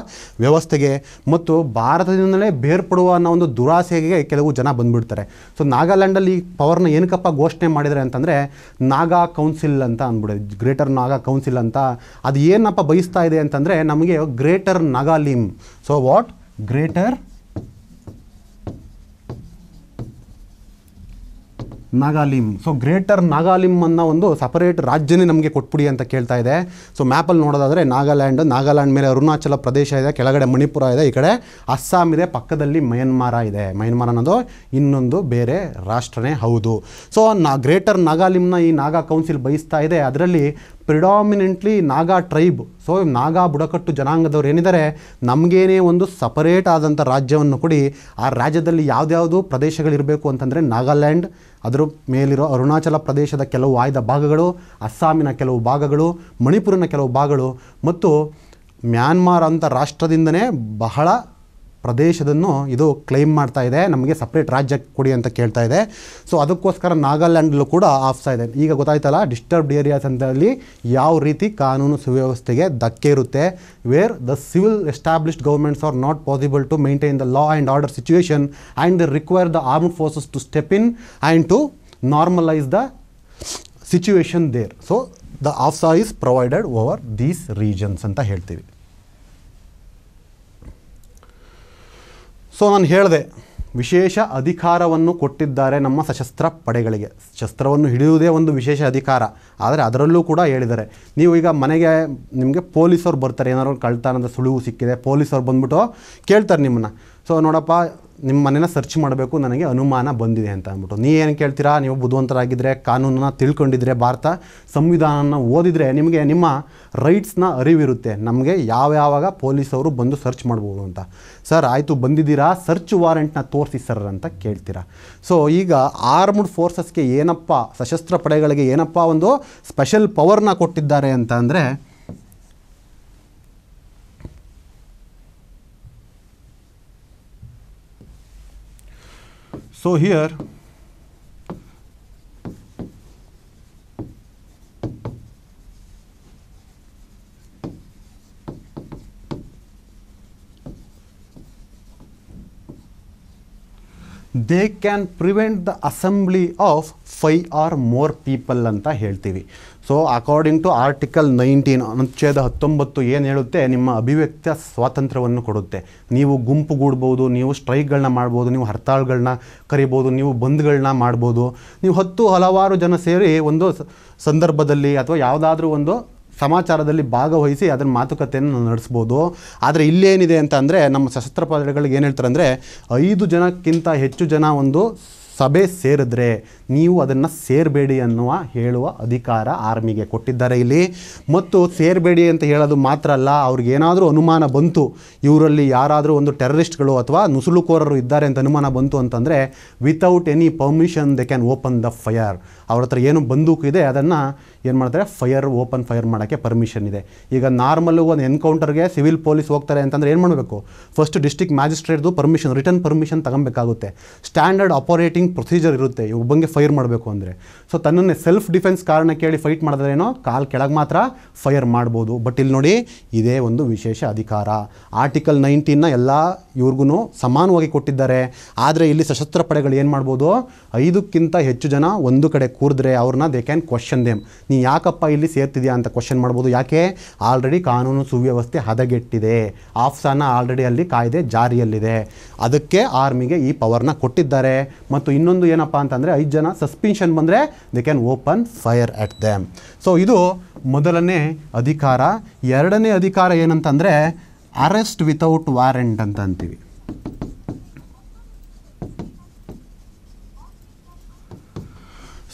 ವ್ಯವಸ್ಥೆಗೆ ಮತ್ತು ಭಾರತದಿಂದಲೇ ಬೇರ್ಪಡುವ ಅನ್ನೋ ಒಂದು ದುರಾಸೆಗೆ ಕೆಲವು ಜನ ಬಂದುಬಿಡ್ತಾರೆ ಸೊ ನಾಗಾಲ್ಯಾಂಡಲ್ಲಿ ಈ ಪವರ್ನ ಏನಕ್ಕಪ್ಪ ಘೋಷಣೆ ಮಾಡಿದರೆ ಅಂತಂದರೆ ನಾಗಾ ಕೌನ್ಸಿಲ್ ಅಂತ ಅಂದ್ಬಿಡೋದು ಗ್ರೇಟರ್ ನಾಗಾ ಕೌನ್ಸಿಲ್ ಅಂತ ಅದು ಏನಪ್ಪ ಬಯಸ್ತಾ ಇದೆ ಅಂತಂದರೆ ನಮಗೆ greater Nagalim so what greater Nagalim so greater Nagalim ಅನ್ನೋ ಒಂದು ಸಪರೇಟ್ ರಾಜ್ಯನೇ ನಮಗೆ ಕೊಟ್ಬಿಡಿ ಅಂತ ಕೇಳ್ತಾ ಇದೆ ಸೊ ಮ್ಯಾಪಲ್ಲಿ ನೋಡೋದಾದರೆ ನಾಗಾಲ್ಯಾಂಡ್ ನಾಗಾಲ್ಯಾಂಡ್ ಮೇಲೆ ಅರುಣಾಚಲ ಪ್ರದೇಶ ಇದೆ ಕೆಳಗಡೆ ಮಣಿಪುರ ಇದೆ ಈ ಕಡೆ ಅಸ್ಸಾಂ ಇದೆ ಪಕ್ಕದಲ್ಲಿ ಮಯನ್ಮಾರ ಇದೆ ಮಯನ್ಮಾರ್ ಅನ್ನೋದು ಇನ್ನೊಂದು ಬೇರೆ ರಾಷ್ಟ್ರನೇ ಹೌದು ಸೊ ನಾ ಗ್ರೇಟರ್ ನಾಗಾಲಿಮ್ನ ಈ ನಾಗಾ ಕೌನ್ಸಿಲ್ ಬಯಸ್ತಾ ಇದೆ ಅದರಲ್ಲಿ predominantly Naga tribe so Naga ಬುಡಕಟ್ಟು ಜನಾಂಗದವ್ರು ಏನಿದ್ದಾರೆ ನಮಗೇನೇ ಒಂದು ಸಪರೇಟ್ ಆದಂಥ ರಾಜ್ಯವನ್ನು ಕೊಡಿ ಆ ರಾಜ್ಯದಲ್ಲಿ ಯಾವುದ್ಯಾವುದು ಪ್ರದೇಶಗಳಿರಬೇಕು ಅಂತಂದರೆ ನಾಗಾಲ್ಯಾಂಡ್ ಅದರ ಮೇಲಿರೋ ಅರುಣಾಚಲ ಪ್ರದೇಶದ ಕೆಲವು ಆಯ್ದ ಭಾಗಗಳು ಅಸ್ಸಾಮಿನ ಕೆಲವು ಭಾಗಗಳು ಮಣಿಪುರಿನ ಕೆಲವು ಭಾಗಗಳು ಮತ್ತು ಮ್ಯಾನ್ಮಾರ್ ಅಂತ ರಾಷ್ಟ್ರದಿಂದನೇ ಬಹಳ ಪ್ರದೇಶದನ್ನು ಇದು ಕ್ಲೈಮ್ ಮಾಡ್ತಾ ಇದೆ ನಮಗೆ ಸಪ್ರೇಟ್ ರಾಜ್ಯ ಕೊಡಿ ಅಂತ ಕೇಳ್ತಾ ಇದೆ ಸೊ ಅದಕ್ಕೋಸ್ಕರ ನಾಗಾಲ್ಯಾಂಡಲ್ಲೂ ಕೂಡ ಆಫ್ತಾ ಇದೆ ಈಗ ಗೊತ್ತಾಯ್ತಲ್ಲ ಡಿಸ್ಟರ್ಬ್ಡ್ ಏರಿಯಾಸ್ ಅಂತಲ್ಲಿ ಯಾವ ರೀತಿ ಕಾನೂನು ಸುವ್ಯವಸ್ಥೆಗೆ ಧಕ್ಕೆ ಇರುತ್ತೆ where the civil established governments are not possible to maintain the law and order situation and the require the armed forces to step in and to normalise the situation there so the AFSPA is provided over these regions ಅಂತ ಹೇಳ್ತೀವಿ so ನಾನು ಹೇಳಿದೆ ವಿಶೇಷ ಅಧಿಕಾರವನ್ನು ಕೊಟ್ಟಿದ್ದಾರೆ ನಮ್ಮ ಸಶಸ್ತ್ರ ಪಡೆಗಳಿಗೆ ಶಸ್ತ್ರವನ್ನು ಹಿಡಿಯುವುದೇ ಒಂದು ವಿಶೇಷ ಅಧಿಕಾರ ಆದರೆ ಅದರಲ್ಲೂ ಕೂಡ ಹೇಳಿದ್ದಾರೆ ನೀವು ಈಗ ಮನೆಗೆ ನಿಮಗೆ ಪೊಲೀಸವ್ರು ಬರ್ತಾರೆ ಏನಾದ್ರು ಕಳ್ತಾನದ ಸುಳಿವು ಸಿಕ್ಕಿದೆ ಪೊಲೀಸವ್ರು ಬಂದ್ಬಿಟ್ಟು ಕೇಳ್ತಾರೆ ನಿಮ್ಮನ್ನು ಸೊ ನೋಡಪ್ಪ ನಿಮ್ಮ ಮನೇನ ಸರ್ಚ್ ಮಾಡಬೇಕು ನನಗೆ ಅನುಮಾನ ಬಂದಿದೆ ಅಂತ ಅಂದ್ಬಿಟ್ಟು ನೀ ಏನು ಕೇಳ್ತೀರಾ ನೀವು ಬುದ್ಧಿವಂತರಾಗಿದ್ದರೆ ಕಾನೂನನ್ನ ತಿಳ್ಕೊಂಡಿದ್ರೆ ಭಾರತ ಸಂವಿಧಾನನ ಓದಿದರೆ ನಿಮಗೆ ನಿಮ್ಮ ರೈಟ್ಸ್ನ ಅರಿವಿರುತ್ತೆ ನಮಗೆ ಯಾವ ಯಾವಾಗ ಪೊಲೀಸವರು ಬಂದು ಸರ್ಚ್ ಮಾಡ್ಬೋದು ಅಂತ ಸರ್ ಆಯಿತು ಬಂದಿದ್ದೀರಾ ಸರ್ಚ್ ವಾರೆಂಟ್ನ ತೋರಿಸಿ ಸರ್ ಅಂತ ಕೇಳ್ತೀರಾ ಸೊ ಈಗ ಆರ್ಮ್ಡ್ ಫೋರ್ಸಸ್ಗೆ ಏನಪ್ಪ ಸಶಸ್ತ್ರ ಪಡೆಗಳಿಗೆ ಏನಪ್ಪ ಒಂದು ಸ್ಪೆಷಲ್ ಪವರ್ನ ಕೊಟ್ಟಿದ್ದಾರೆ ಅಂತ ಅಂದರೆ So here, they can prevent the assembly of five or more people. health so according to article nineteen ಅನುಚ್ಛೇದ ಹತ್ತೊಂಬತ್ತು ಏನು ಹೇಳುತ್ತೆ ನಿಮ್ಮ ಅಭಿವ್ಯಕ್ತಿಯ ಸ್ವಾತಂತ್ರ್ಯವನ್ನು ಕೊಡುತ್ತೆ ನೀವು ಗುಂಪುಗೂಡ್ಬೋದು ನೀವು ಸ್ಟ್ರೈಕ್ಗಳನ್ನ ಮಾಡ್ಬೋದು ನೀವು ಹರ್ತಾಳ್ಗಳನ್ನ ಕರಿಬೋದು ನೀವು ಬಂದ್ಗಳನ್ನ ಮಾಡ್ಬೋದು ನೀವು ಹತ್ತು ಹಲವಾರು ಜನ ಸೇರಿ ಒಂದು ಸಂದರ್ಭದಲ್ಲಿ ಅಥವಾ ಯಾವುದಾದ್ರೂ ಒಂದು ಸಮಾಚಾರದಲ್ಲಿ ಭಾಗವಹಿಸಿ ಅದರ ಮಾತುಕತೆಯನ್ನು ನಡೆಸ್ಬೋದು ಆದರೆ ಇಲ್ಲೇನಿದೆ ಅಂತ ಅಂದರೆ ನಮ್ಮ ಸಶಸ್ತ್ರ ಪಡೆಗಳಿಗೆ ಏನು ಹೇಳ್ತಾರೆ ಅಂದರೆ ಐದು ಜನಕ್ಕಿಂತ ಹೆಚ್ಚು ಜನ ಒಂದು ಸಭೆ ಸೇರಿದ್ರೆ ನೀವು ಅದನ್ನು ಸೇರಬೇಡಿ ಅನ್ನುವ ಹೇಳುವ ಅಧಿಕಾರ ಆರ್ಮಿಗೆ ಕೊಟ್ಟಿದ್ದಾರೆ ಇಲ್ಲಿ ಮತ್ತು ಸೇರಬೇಡಿ ಅಂತ ಹೇಳೋದು ಮಾತ್ರ ಅಲ್ಲ ಅವ್ರಿಗೇನಾದರೂ ಅನುಮಾನ ಬಂತು ಇವರಲ್ಲಿ ಯಾರಾದರೂ ಒಂದು ಟೆರರಿಸ್ಟ್ಗಳು ಅಥವಾ ನುಸುಳುಕೋರರು ಇದ್ದಾರೆ ಅಂತ ಅನುಮಾನ ಬಂತು ಅಂತಂದರೆ without any permission they can open the fire ಅವ್ರ ಹತ್ರ ಏನು ಬಂದೂಕು ಇದೆ ಅದನ್ನು ಏನು ಮಾಡ್ತಾರೆ ಫೈಯರ್ ಓಪನ್ ಫೈರ್ ಮಾಡೋಕ್ಕೆ ಪರ್ಮಿಷನ್ ಇದೆ ಈಗ ನಾರ್ಮಲ್ ಒಂದು ಎನ್ಕೌಂಟರ್ಗೆ ಸಿವಿಲ್ ಪೊಲೀಸ್ ಹೋಗ್ತಾರೆ ಅಂತಂದರೆ ಏನು ಮಾಡಬೇಕು ಫಸ್ಟ್ ಡಿಸ್ಟಿಕ್ ಮ್ಯಾಜಿಸ್ಟ್ರೇಟ್ದು ಪರ್ಮಿಷನ್ ರಿಟರ್ನ್ ಪರ್ಮಿಷನ್ ತಗೊಬೇಕಾಗುತ್ತೆ ಸ್ಟ್ಯಾಂಡರ್ಡ್ ಆಪರೇಟಿಂಗ್ ಪ್ರೊಸೀಜರ್ ಇರುತ್ತೆ ಒಬ್ಬಂಗೆ ಬಗ್ಗೆ ಫೈರ್ ಮಾಡಬೇಕು ಅಂದರೆ ಸೊ ತನ್ನನ್ನೇ ಸೆಲ್ಫ್ ಡಿಫೆನ್ಸ್ ಕಾರಣ ಕೇಳಿ ಫೈಟ್ ಮಾಡಿದ್ರೇನೋ ಕಾಲ್ ಕೆಳಗೆ ಮಾತ್ರ ಫೈರ್ ಮಾಡ್ಬೋದು ಬಟ್ ಇಲ್ಲಿ ನೋಡಿ ಇದೇ ಒಂದು ವಿಶೇಷ ಅಧಿಕಾರ ಆರ್ಟಿಕಲ್ ನೈನ್ಟೀನ್ನ ಎಲ್ಲ ಇವ್ರಿಗೂ ಸಮಾನವಾಗಿ ಕೊಟ್ಟಿದ್ದಾರೆ ಆದರೆ ಇಲ್ಲಿ ಸಶಸ್ತ್ರ ಪಡೆಗಳು ಏನು ಮಾಡ್ಬೋದು ಐದಕ್ಕಿಂತ ಹೆಚ್ಚು ಜನ ಒಂದು ಕಡೆ ಕೂರಿದ್ರೆ ಅವ್ರನ್ನ ದೇ ಕ್ಯಾನ್ ಕ್ವಶನ್ ದೇಮ್ ನೀ ಯಾಕಪ್ಪ ಇಲ್ಲಿ ಸೇರ್ತಿದ್ಯಾ ಅಂತ ಕ್ವಶನ್ ಮಾಡ್ಬೋದು ಯಾಕೆ ಆಲ್ರೆಡಿ ಕಾನೂನು ಸುವ್ಯವಸ್ಥೆ ಹದಗೆಟ್ಟಿದೆ ಆಫ್ಸಾನ ಆಲ್ರೆಡಿ ಅಲ್ಲಿ ಕಾಯ್ದೆ ಜಾರಿಯಲ್ಲಿದೆ ಅದಕ್ಕೆ ಆರ್ಮಿಗೆ ಈ ಪವರ್ನ ಕೊಟ್ಟಿದ್ದಾರೆ ಮತ್ತು ಇನ್ನೊಂದು ಏನಪ್ಪ ಅಂತಂದರೆ ಐದು ಜನ ಸಸ್ಪೆನ್ಷನ್ ಬಂದರೆ they can open fire at them so ಇದು ಮೊದಲನೇ ಅಧಿಕಾರ ಎರಡನೇ ಅಧಿಕಾರ ಏನಂತಂದರೆ ಅರೆಸ್ಟ್ ವಿತೌಟ್ ವಾರೆಂಟ್ ಅಂತ ಅಂತೀವಿ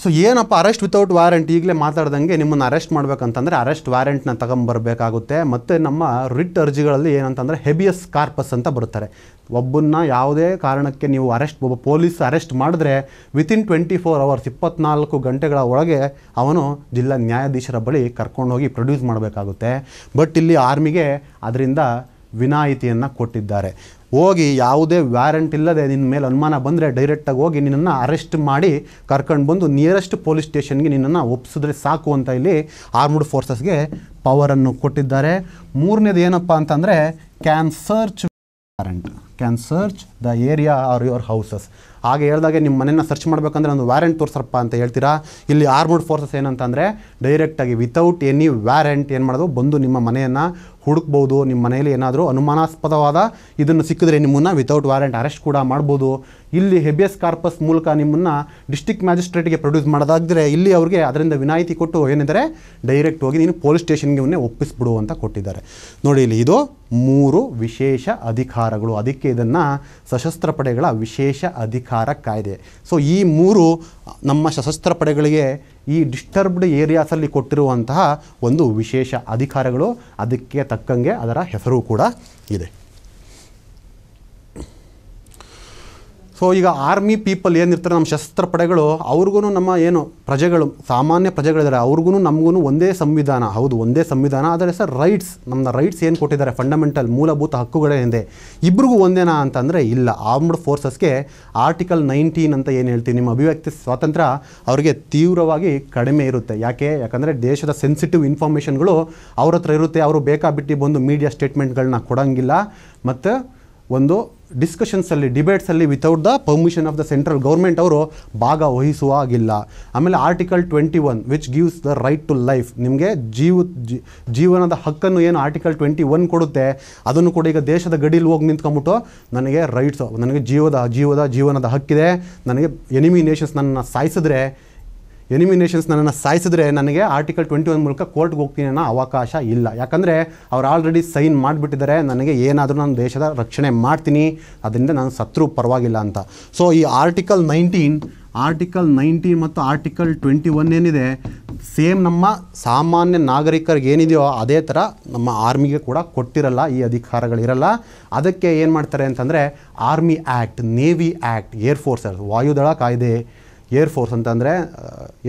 ಸೊ ಏನಪ್ಪ ಅರೆಸ್ಟ್ ವಿತೌಟ್ ವಾರಂಟ್ ಈಗಲೇ ಮಾತಾಡ್ದಂಗೆ ನಿಮ್ಮನ್ನು ಅರೆಸ್ಟ್ ಮಾಡಬೇಕಂತಂದರೆ ಅರೆಸ್ಟ್ ವಾರೆಂಟ್ನ ತಗೊಂಬರಬೇಕಾಗುತ್ತೆ ಮತ್ತು ನಮ್ಮ ರಿಟ್ ಅರ್ಜಿಗಳಲ್ಲಿ ಏನಂತಂದರೆ ಹೆಬಿಯಸ್ ಕಾರ್ಪಸ್ ಅಂತ ಬರುತ್ತಾರೆ ಒಬ್ಬನ್ನ ಯಾವುದೇ ಕಾರಣಕ್ಕೆ ನೀವು ಅರೆಸ್ಟ್ ಒಬ್ಬ ಪೊಲೀಸ್ ಅರೆಸ್ಟ್ ಮಾಡಿದ್ರೆ ವಿತಿನ್ ಟ್ವೆಂಟಿ ಫೋರ್ ಅವರ್ಸ್ ಇಪ್ಪತ್ನಾಲ್ಕು ಗಂಟೆಗಳ ಒಳಗೆ ಅವನು ಜಿಲ್ಲಾ ನ್ಯಾಯಾಧೀಶರ ಬಳಿ ಕರ್ಕೊಂಡೋಗಿ ಪ್ರೊಡ್ಯೂಸ್ ಮಾಡಬೇಕಾಗುತ್ತೆ ಬಟ್ ಇಲ್ಲಿ ಆರ್ಮಿಗೆ ಅದರಿಂದ ವಿನಾಯಿತಿಯನ್ನು ಕೊಟ್ಟಿದ್ದಾರೆ ಹೋಗಿ ಯಾವುದೇ ವ್ಯಾರೆಂಟ್ ಇಲ್ಲದೆ ನಿನ್ನ ಮೇಲೆ ಅನುಮಾನ ಬಂದರೆ ಡೈರೆಕ್ಟಾಗಿ ಹೋಗಿ ನಿನ್ನನ್ನು ಅರೆಸ್ಟ್ ಮಾಡಿ ಕರ್ಕೊಂಡು ಬಂದು ನಿಯರೆಸ್ಟ್ ಪೊಲೀಸ್ ಸ್ಟೇಷನ್ಗೆ ನಿನ್ನನ್ನು ಒಪ್ಪಿಸಿದ್ರೆ ಸಾಕು ಅಂತ ಇಲ್ಲಿ ಆರ್ಮ್ಡ್ ಫೋರ್ಸಸ್ಗೆ ಪವರನ್ನು ಕೊಟ್ಟಿದ್ದಾರೆ ಮೂರನೇದು ಏನಪ್ಪ ಅಂತಂದರೆ can search warrant can search the area or your houses ಹಾಗೆ ಹೇಳಿದಾಗೆ ನಿಮ್ಮ ಮನೆಯನ್ನು ಸರ್ಚ್ ಮಾಡಬೇಕಂದ್ರೆ ಒಂದು ವ್ಯಾರೆಂಟ್ ತೋರಿಸ್ರಪ್ಪ ಅಂತ ಹೇಳ್ತೀರಾ ಇಲ್ಲಿ ಆರ್ಮ್ಡ್ ಫೋರ್ಸಸ್ ಏನಂತಂದರೆ ಡೈರೆಕ್ಟಾಗಿ ವಿತೌಟ್ ಎನಿ ವ್ಯಾರೆಂಟ್ ಏನು ಮಾಡೋದು ಬಂದು ನಿಮ್ಮ ಮನೆಯನ್ನು ಹುಡುಕ್ಬೋದು ನಿಮ್ಮ ಮನೆಯಲ್ಲಿ ಏನಾದರೂ ಅನುಮಾನಾಸ್ಪದವಾದ ಇದನ್ನು ಸಿಕ್ಕಿದ್ರೆ ನಿಮ್ಮನ್ನು ವಿತೌಟ್ ವಾರೆಂಟ್ ಅರೆಸ್ಟ್ ಕೂಡ ಮಾಡ್ಬೋದು ಇಲ್ಲಿ ಹೆಬಿಯಸ್ ಕಾರ್ಪಸ್ ಮೂಲಕ ನಿಮ್ಮನ್ನು ಡಿಸ್ಟಿಕ್ ಮ್ಯಾಜಿಸ್ಟ್ರೇಟ್ಗೆ ಪ್ರೊಡ್ಯೂಸ್ ಮಾಡೋದಾದರೆ ಇಲ್ಲಿ ಅವರಿಗೆ ಅದರಿಂದ ವಿನಾಯಿತಿ ಕೊಟ್ಟು ಏನಿದ್ದರೆ ಡೈರೆಕ್ಟ್ ಹೋಗಿ ನೀನು ಪೊಲೀಸ್ ಸ್ಟೇಷನ್ಗೆ ಇವನ್ನೇ ಒಪ್ಪಿಸ್ಬಿಡು ಅಂತ ಕೊಟ್ಟಿದ್ದಾರೆ ನೋಡಿ ಇಲ್ಲಿ ಇದು ಮೂರು ವಿಶೇಷ ಅಧಿಕಾರಗಳು ಅದಕ್ಕೆ ಇದನ್ನು ಸಶಸ್ತ್ರ ಪಡೆಗಳ ವಿಶೇಷ ಅಧಿಕಾರ ಕಾಯ್ದೆ ಸೊ ಈ ಮೂರು ನಮ್ಮ ಸಶಸ್ತ್ರ ಪಡೆಗಳಿಗೆ ಈ ಡಿಸ್ಟರ್ಬ್ಡ್ ಏರಿಯಾಸಲ್ಲಿ ಕೊಟ್ಟಿರುವಂತಹ ಒಂದು ವಿಶೇಷ ಅಧಿಕಾರಗಳು ಅದಕ್ಕೆ ತಕ್ಕಂಗೆ ಅದರ ಹೆಸರು ಕೂಡ ಇದೆ ಸೊ ಈಗ ಆರ್ಮಿ ಪೀಪಲ್ ಏನಿರ್ತಾರೆ ನಮ್ಮ ಶಸ್ತ್ರ ಪಡೆಗಳು ಅವ್ರಿಗೂ ನಮ್ಮ ಏನು ಪ್ರಜೆಗಳು ಸಾಮಾನ್ಯ ಪ್ರಜೆಗಳಿದ್ದಾರೆ ಅವ್ರಿಗೂ ನಮಗೂ ಒಂದೇ ಸಂವಿಧಾನ ಹೌದು ಒಂದೇ ಸಂವಿಧಾನ ಆದರೆ ಸರ್ ರೈಟ್ಸ್ ನಮ್ಮ ರೈಟ್ಸ್ ಏನು ಕೊಟ್ಟಿದ್ದಾರೆ ಫಂಡಮೆಂಟಲ್ ಮೂಲಭೂತ ಹಕ್ಕುಗಳೇನಿದೆ ಇಬ್ರಿಗೂ ಒಂದೇನಾ ಅಂತಂದರೆ ಇಲ್ಲ ಆರ್ಮ್ಡ್ ಫೋರ್ಸಸ್ಗೆ ಆರ್ಟಿಕಲ್ ನೈನ್ಟೀನ್ ಅಂತ ಏನು ಹೇಳ್ತೀವಿ ನಿಮ್ಮ ಅಭಿವ್ಯಕ್ತಿ ಸ್ವಾತಂತ್ರ್ಯ ಅವರಿಗೆ ತೀವ್ರವಾಗಿ ಕಡಿಮೆ ಇರುತ್ತೆ ಯಾಕೆ ಯಾಕಂದರೆ ದೇಶದ ಸೆನ್ಸಿಟಿವ್ ಇನ್ಫಾರ್ಮೇಷನ್ಗಳು ಅವ್ರ ಹತ್ರ ಇರುತ್ತೆ ಅವರು ಬೇಕಾಬಿಟ್ಟು ಬಂದು ಮೀಡಿಯಾ ಸ್ಟೇಟ್ಮೆಂಟ್ಗಳನ್ನ ಕೊಡೋಂಗಿಲ್ಲ ಮತ್ತು ಒಂದು ಡಿಸ್ಕಷನ್ಸಲ್ಲಿ ಡಿಬೇಟ್ಸಲ್ಲಿ without the permission of the central government ಅವರು ಭಾಗವಹಿಸುವ ಆಗಿಲ್ಲ ಆಮೇಲೆ article twenty one which gives the right to life ನಿಮಗೆ ಜೀವ ಜೀವನದ ಹಕ್ಕನ್ನು ಏನು ಆರ್ಟಿಕಲ್ ಟ್ವೆಂಟಿ ಒನ್ ಕೊಡುತ್ತೆ ಅದನ್ನು ಕೂಡ ಈಗ ದೇಶದ ಗಡಿಲಿ ಹೋಗಿ ನಿಂತ್ಕೊಂಬಿಟ್ಟು ನನಗೆ ರೈಟ್ಸ್ ನನಗೆ ಜೀವದ ಜೀವದ ಜೀವನದ ಹಕ್ಕಿದೆ ನನಗೆ ಎನಿಮಿ ನೇಷನ್ಸ್ ನನ್ನ ಸಾಯಿಸಿದ್ರೆ ಎನಿಮಿನೇಷನ್ಸ್ ನನ್ನನ್ನು ಸಾಯಿಸಿದ್ರೆ ನನಗೆ ಆರ್ಟಿಕಲ್ ಟ್ವೆಂಟಿ ಒನ್ ಮೂಲಕ ಕೋರ್ಟ್ಗೆ ಹೋಗ್ತೀನಿ ಅನ್ನೋ ಅವಕಾಶ ಇಲ್ಲ ಯಾಕಂದರೆ ಅವ್ರು ಆಲ್ರೆಡಿ ಸೈನ್ ಮಾಡಿಬಿಟ್ಟಿದ್ದಾರೆ ನನಗೆ ಏನಾದರೂ ನಾನು ದೇಶದ ರಕ್ಷಣೆ ಮಾಡ್ತೀನಿ ಅದರಿಂದ ನಾನು ಸತ್ರು ಪರವಾಗಿಲ್ಲ ಅಂತ ಸೊ ಈ ಆರ್ಟಿಕಲ್ ನೈನ್ಟೀನ್ ಆರ್ಟಿಕಲ್ ನೈನ್ಟೀನ್ ಮತ್ತು ಆರ್ಟಿಕಲ್ ಟ್ವೆಂಟಿ ಒನ್ ಏನಿದೆ ಸೇಮ್ ನಮ್ಮ ಸಾಮಾನ್ಯ ನಾಗರಿಕರಿಗೆ ಏನಿದೆಯೋ ಅದೇ ಥರ ನಮ್ಮ ಆರ್ಮಿಗೆ ಕೂಡ ಕೊಟ್ಟಿರಲ್ಲ ಈ ಅಧಿಕಾರಗಳಿರಲ್ಲ ಅದಕ್ಕೆ ಏನು ಮಾಡ್ತಾರೆ ಅಂತಂದರೆ army act navy act air force ವಾಯುದಳ ಕಾಯ್ದೆ ಏರ್ ಫೋರ್ಸ್ ಅಂತಂದರೆ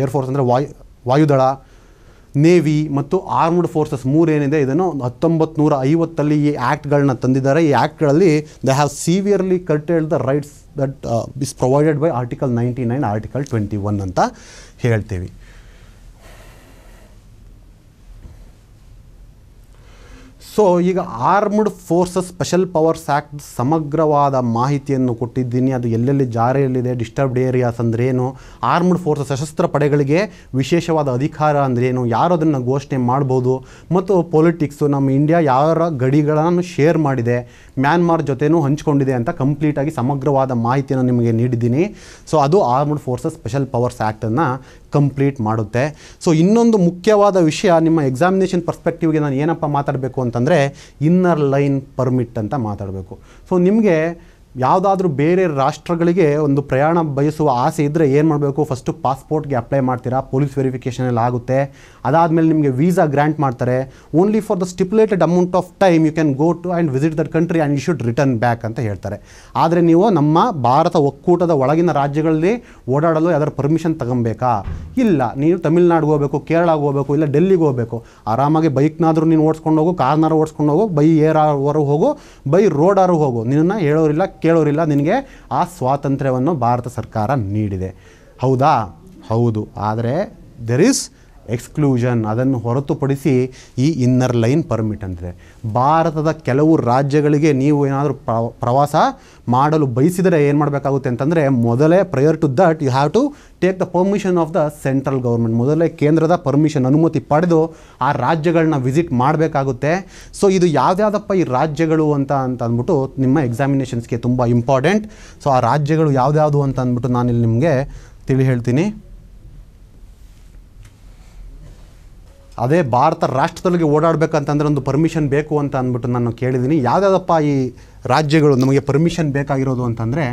ಏರ್ ಫೋರ್ಸ್ ಅಂದರೆ ವಾಯು ವಾಯುದಳ ನೇವಿ ಮತ್ತು ಆರ್ಮ್ಡ್ ಫೋರ್ಸಸ್ ಮೂರೇನಿದೆ ಇದನ್ನು ಹತ್ತೊಂಬತ್ತು ನೂರ ಐವತ್ತಲ್ಲಿ ಈ ಆ್ಯಕ್ಟ್ಗಳನ್ನ ತಂದಿದ್ದಾರೆ ಈ ಆ್ಯಕ್ಟ್ಗಳಲ್ಲಿ they have severely curtailed the rights that is provided by article ninety nine article twenty one ಅಂತ ಹೇಳ್ತೀವಿ ಸೊ ಈಗ armed forces special powers act ಸಮಗ್ರವಾದ ಮಾಹಿತಿಯನ್ನು ಕೊಟ್ಟಿದ್ದೀನಿ ಅದು ಎಲ್ಲೆಲ್ಲಿ ಜಾರಿಯಲ್ಲಿದೆ ಡಿಸ್ಟರ್ಬ್ಡ್ ಏರಿಯಾಸ್ ಅಂದ್ರೇನು ಆರ್ಮ್ಡ್ ಫೋರ್ಸಸ್ ಸಶಸ್ತ್ರ ಪಡೆಗಳಿಗೆ ವಿಶೇಷವಾದ ಅಧಿಕಾರ ಅಂದ್ರೇನು ಯಾರು ಅದನ್ನು ಘೋಷಣೆ ಮಾಡ್ಬೋದು ಮತ್ತು ಪೊಲಿಟಿಕ್ಸು ನಮ್ಮ ಇಂಡಿಯಾ ಯಾರ ಗಡಿಗಳನ್ನು ಶೇರ್ ಮಾಡಿದೆ ಮ್ಯಾನ್ಮಾರ್ ಜೊತೆನೂ ಹಂಚಿಕೊಂಡಿದೆ ಅಂತ ಕಂಪ್ಲೀಟಾಗಿ ಸಮಗ್ರವಾದ ಮಾಹಿತಿಯನ್ನು ನಿಮಗೆ ನೀಡಿದ್ದೀನಿ ಸೊ ಅದು ಆರ್ಮ್ಡ್ ಫೋರ್ಸಸ್ ಸ್ಪೆಷಲ್ ಪವರ್ಸ್ ಆ್ಯಕ್ಟನ್ನು ಕಂಪ್ಲೀಟ್ ಮಾಡುತ್ತೆ ಸೊ ಇನ್ನೊಂದು ಮುಖ್ಯವಾದ ವಿಷಯ ನಿಮ್ಮ ಎಕ್ಸಾಮಿನೇಷನ್ ಪರ್ಸ್ಪೆಕ್ಟಿವ್ಗೆ ನಾನು ಏನಪ್ಪ ಮಾತಾಡಬೇಕು ಅಂತಂದರೆ ಇನ್ನರ್ ಲೈನ್ ಪರ್ಮಿಟ್ ಅಂತ ಮಾತಾಡಬೇಕು ಸೊ ನಿಮಗೆ ಯಾವುದಾದ್ರೂ ಬೇರೆ ರಾಷ್ಟ್ರಗಳಿಗೆ ಒಂದು ಪ್ರಯಾಣ ಬಯಸುವ ಆಸೆ ಇದ್ದರೆ ಏನು ಮಾಡಬೇಕು ಫಸ್ಟು ಪಾಸ್ಪೋರ್ಟ್ಗೆ ಅಪ್ಲೈ ಮಾಡ್ತೀರಾ ಪೊಲೀಸ್ ವೆರಿಫಿಕೇಷನಲ್ಲಿ ಆಗುತ್ತೆ ಅದಾದಮೇಲೆ ನಿಮಗೆ ವೀಸಾ ಗ್ರ್ಯಾಂಟ್ ಮಾಡ್ತಾರೆ only for the stipulated amount of time you can go to and visit that country and you should return back ಅಂತ ಹೇಳ್ತಾರೆ ಆದರೆ ನೀವು ನಮ್ಮ ಭಾರತ ಒಕ್ಕೂಟದ ಒಳಗಿನ ರಾಜ್ಯಗಳಲ್ಲಿ ಓಡಾಡಲು ಯಾವ್ದಾದ್ರು ಪರ್ಮಿಷನ್ ತಗೊಬೇಕಾ ಇಲ್ಲ ನೀವು ತಮಿಳ್ನಾಡಿಗೆ ಹೋಗಬೇಕು ಕೇರಳಗೆ ಹೋಗಬೇಕು ಇಲ್ಲ ಡೆಲ್ಲಿಗೆ ಹೋಗಬೇಕು ಆರಾಮಾಗಿ ಬೈಕ್ನಾದರೂ ನೀನು ಓಡಿಸ್ಕೊಂಡು ಹೋಗು ಕಾರ್ನಾರು ಓಡಿಸ್ಕೊಂಡು ಹೋಗು ಬೈ ಏರಾರು ಹೋಗು ಬೈ ರೋಡಾರು ಹೋಗು ನಿನ್ನನ್ನು ಹೇಳೋರಿಲ್ಲ ಕೇಳೋರಿಲ್ಲ ನಿನಗೆ ಆ ಸ್ವಾತಂತ್ರ್ಯವನ್ನು ಭಾರತ ಸರ್ಕಾರ ನೀಡಿದೆ ಹೌದಾ ಹೌದು ಆದರೆ ದೆರ್ ಈಸ್ ಎಕ್ಸ್ಕ್ಲೂಷನ್ ಅದನ್ನು ಹೊರತುಪಡಿಸಿ ಈ ಇನ್ನರ್ ಲೈನ್ ಪರ್ಮಿಟ್ ಅಂತಿದೆ ಭಾರತದ ಕೆಲವು ರಾಜ್ಯಗಳಿಗೆ ನೀವು ಏನಾದರೂ ಪ್ರವಾಸ ಮಾಡಲು ಬಯಸಿದರೆ ಏನು ಮಾಡಬೇಕಾಗುತ್ತೆ ಅಂತಂದರೆ ಮೊದಲೇ prior to that you have to take the permission of the central government ಮೊದಲೇ ಕೇಂದ್ರದ ಪರ್ಮಿಷನ್ ಅನುಮತಿ ಪಡೆದು ಆ ರಾಜ್ಯಗಳನ್ನ ವಿಸಿಟ್ ಮಾಡಬೇಕಾಗುತ್ತೆ ಸೊ ಇದು ಯಾವುದ್ಯಾವ್ದಪ್ಪ ಈ ರಾಜ್ಯಗಳು ಅಂತ ಅಂತ ಅಂದ್ಬಿಟ್ಟು ನಿಮ್ಮ ಎಕ್ಸಾಮಿನೇಷನ್ಸ್ಗೆ ತುಂಬ ಇಂಪಾರ್ಟೆಂಟ್ ಸೊ ಆ ರಾಜ್ಯಗಳು ಯಾವುದ್ಯಾವುದು ಅಂತ ಅಂದ್ಬಿಟ್ಟು ನಾನಿಲ್ಲಿ ನಿಮಗೆ ತಿಳಿ ಹೇಳ್ತೀನಿ ಅದೇ ಭಾರತ ರಾಷ್ಟ್ರದೊಳಗೆ ಓಡಾಡಬೇಕಂತಂದ್ರೆ ಒಂದು ಪರ್ಮಿಷನ್ ಬೇಕು ಅಂತ ಅಂದ್ಬಿಟ್ಟು ನಾನು ಕೇಳಿದ್ದೀನಿ ಯಾವ್ದಾದಪ್ಪ ಈ ರಾಜ್ಯಗಳು ನಮಗೆ ಪರ್ಮಿಷನ್ ಬೇಕಾಗಿರೋದು ಅಂತಂದರೆ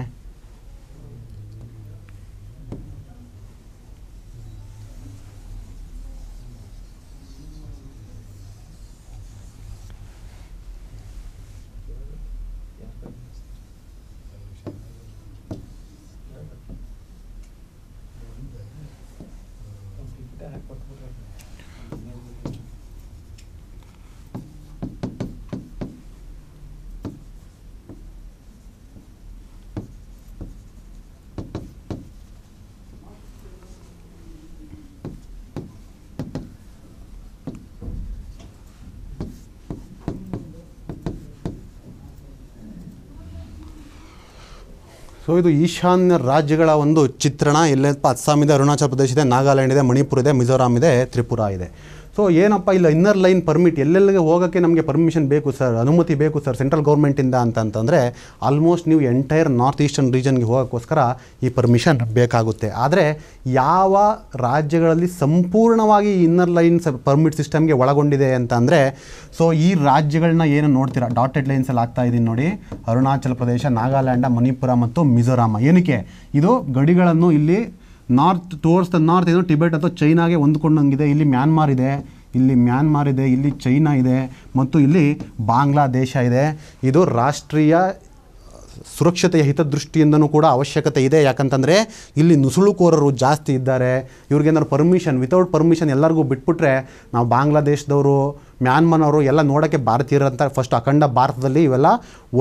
ಸೊ ಇದು ಈಶಾನ್ಯ ರಾಜ್ಯಗಳ ಒಂದು ಚಿತ್ರಣ ಇಲ್ಲಪ್ಪ ಅಸ್ಸಾಂ ಇದೆ ಅರುಣಾಚಲ ಪ್ರದೇಶ ಇದೆ ನಾಗಾಲ್ಯಾಂಡ್ ಇದೆ ಮಣಿಪುರ ಇದೆ ಮಿಜೋರಾಂ ಇದೆ ತ್ರಿಪುರ ಇದೆ ಸೊ ಏನಪ್ಪ ಇಲ್ಲ ಇನ್ನರ್ ಲೈನ್ ಪರ್ಮಿಟ್ ಎಲ್ಲೆಲ್ಲಿಗೆ ಹೋಗೋಕ್ಕೆ ನಮಗೆ ಪರ್ಮಿಷನ್ ಬೇಕು ಸರ್ ಅನುಮತಿ ಬೇಕು ಸರ್ ಸೆಂಟ್ರಲ್ ಗೌರ್ಮೆಂಟಿಂದ ಅಂತಂತಂದರೆ ಆಲ್ಮೋಸ್ಟ್ ನೀವು ಎಂಟೈರ್ ನಾರ್ತ್ ಈಸ್ಟರ್ನ್ ರೀಜನ್ಗೆ ಹೋಗೋಕ್ಕೋಸ್ಕರ ಈ ಪರ್ಮಿಷನ್ ಬೇಕಾಗುತ್ತೆ ಆದರೆ ಯಾವ ರಾಜ್ಯಗಳಲ್ಲಿ ಸಂಪೂರ್ಣವಾಗಿ ಇನ್ನರ್ ಲೈನ್ ಪರ್ಮಿಟ್ ಸಿಸ್ಟಮ್ಗೆ ಒಳಗೊಂಡಿದೆ ಅಂತ ಅಂದರೆ ಸೊ ಈ ರಾಜ್ಯಗಳನ್ನ ಏನು ನೋಡ್ತೀರಾ ಡಾಟೆಡ್ ಲೈನ್ಸಲ್ಲಿ ಆಗ್ತಾ ಇದ್ದೀನಿ ನೋಡಿ ಅರುಣಾಚಲ ಪ್ರದೇಶ ನಾಗಾಲ್ಯಾಂಡ ಮಣಿಪುರ ಮತ್ತು ಮಿಜೋರಾಮ ಏನಕ್ಕೆ ಇದು ಗಡಿಗಳನ್ನು ಇಲ್ಲಿ ನಾರ್ತ್ ಟುವರ್ಡ್ಸ್ ದ ನಾರ್ತ್ ಏನೋ ಟಿಬೆಟ್ ಅಥವಾ ಚೈನಾಗೆ ಹೊಂದ್ಕೊಂಡಂಗಿದೆ ಇಲ್ಲಿ ಮ್ಯಾನ್ಮಾರ್ ಇದೆ ಇಲ್ಲಿ ಮ್ಯಾನ್ಮಾರ್ ಇದೆ ಇಲ್ಲಿ ಚೈನಾ ಇದೆ ಮತ್ತು ಇಲ್ಲಿ ಬಾಂಗ್ಲಾದೇಶ ಇದೆ ಇದು ರಾಷ್ಟ್ರೀಯ ಸುರಕ್ಷತೆಯ ಹಿತದೃಷ್ಟಿಯಿಂದನೂ ಕೂಡ ಅವಶ್ಯಕತೆ ಇದೆ ಯಾಕಂತಂದರೆ ಇಲ್ಲಿ ನುಸುಳುಕೋರರು ಜಾಸ್ತಿ ಇದ್ದಾರೆ ಇವ್ರಿಗೇನಾದ್ರು ಪರ್ಮಿಷನ್ ವಿತೌಟ್ ಪರ್ಮಿಷನ್ ಎಲ್ಲರಿಗೂ ಬಿಟ್ಬಿಟ್ರೆ ನಾವು ಬಾಂಗ್ಲಾದೇಶದವರು ಅವರು ಎಲ್ಲ ನೋಡೋಕ್ಕೆ ಭಾರತೀಯರಂತ ಫಸ್ಟ್ ಅಖಂಡ ಭಾರತದಲ್ಲಿ ಇವೆಲ್ಲ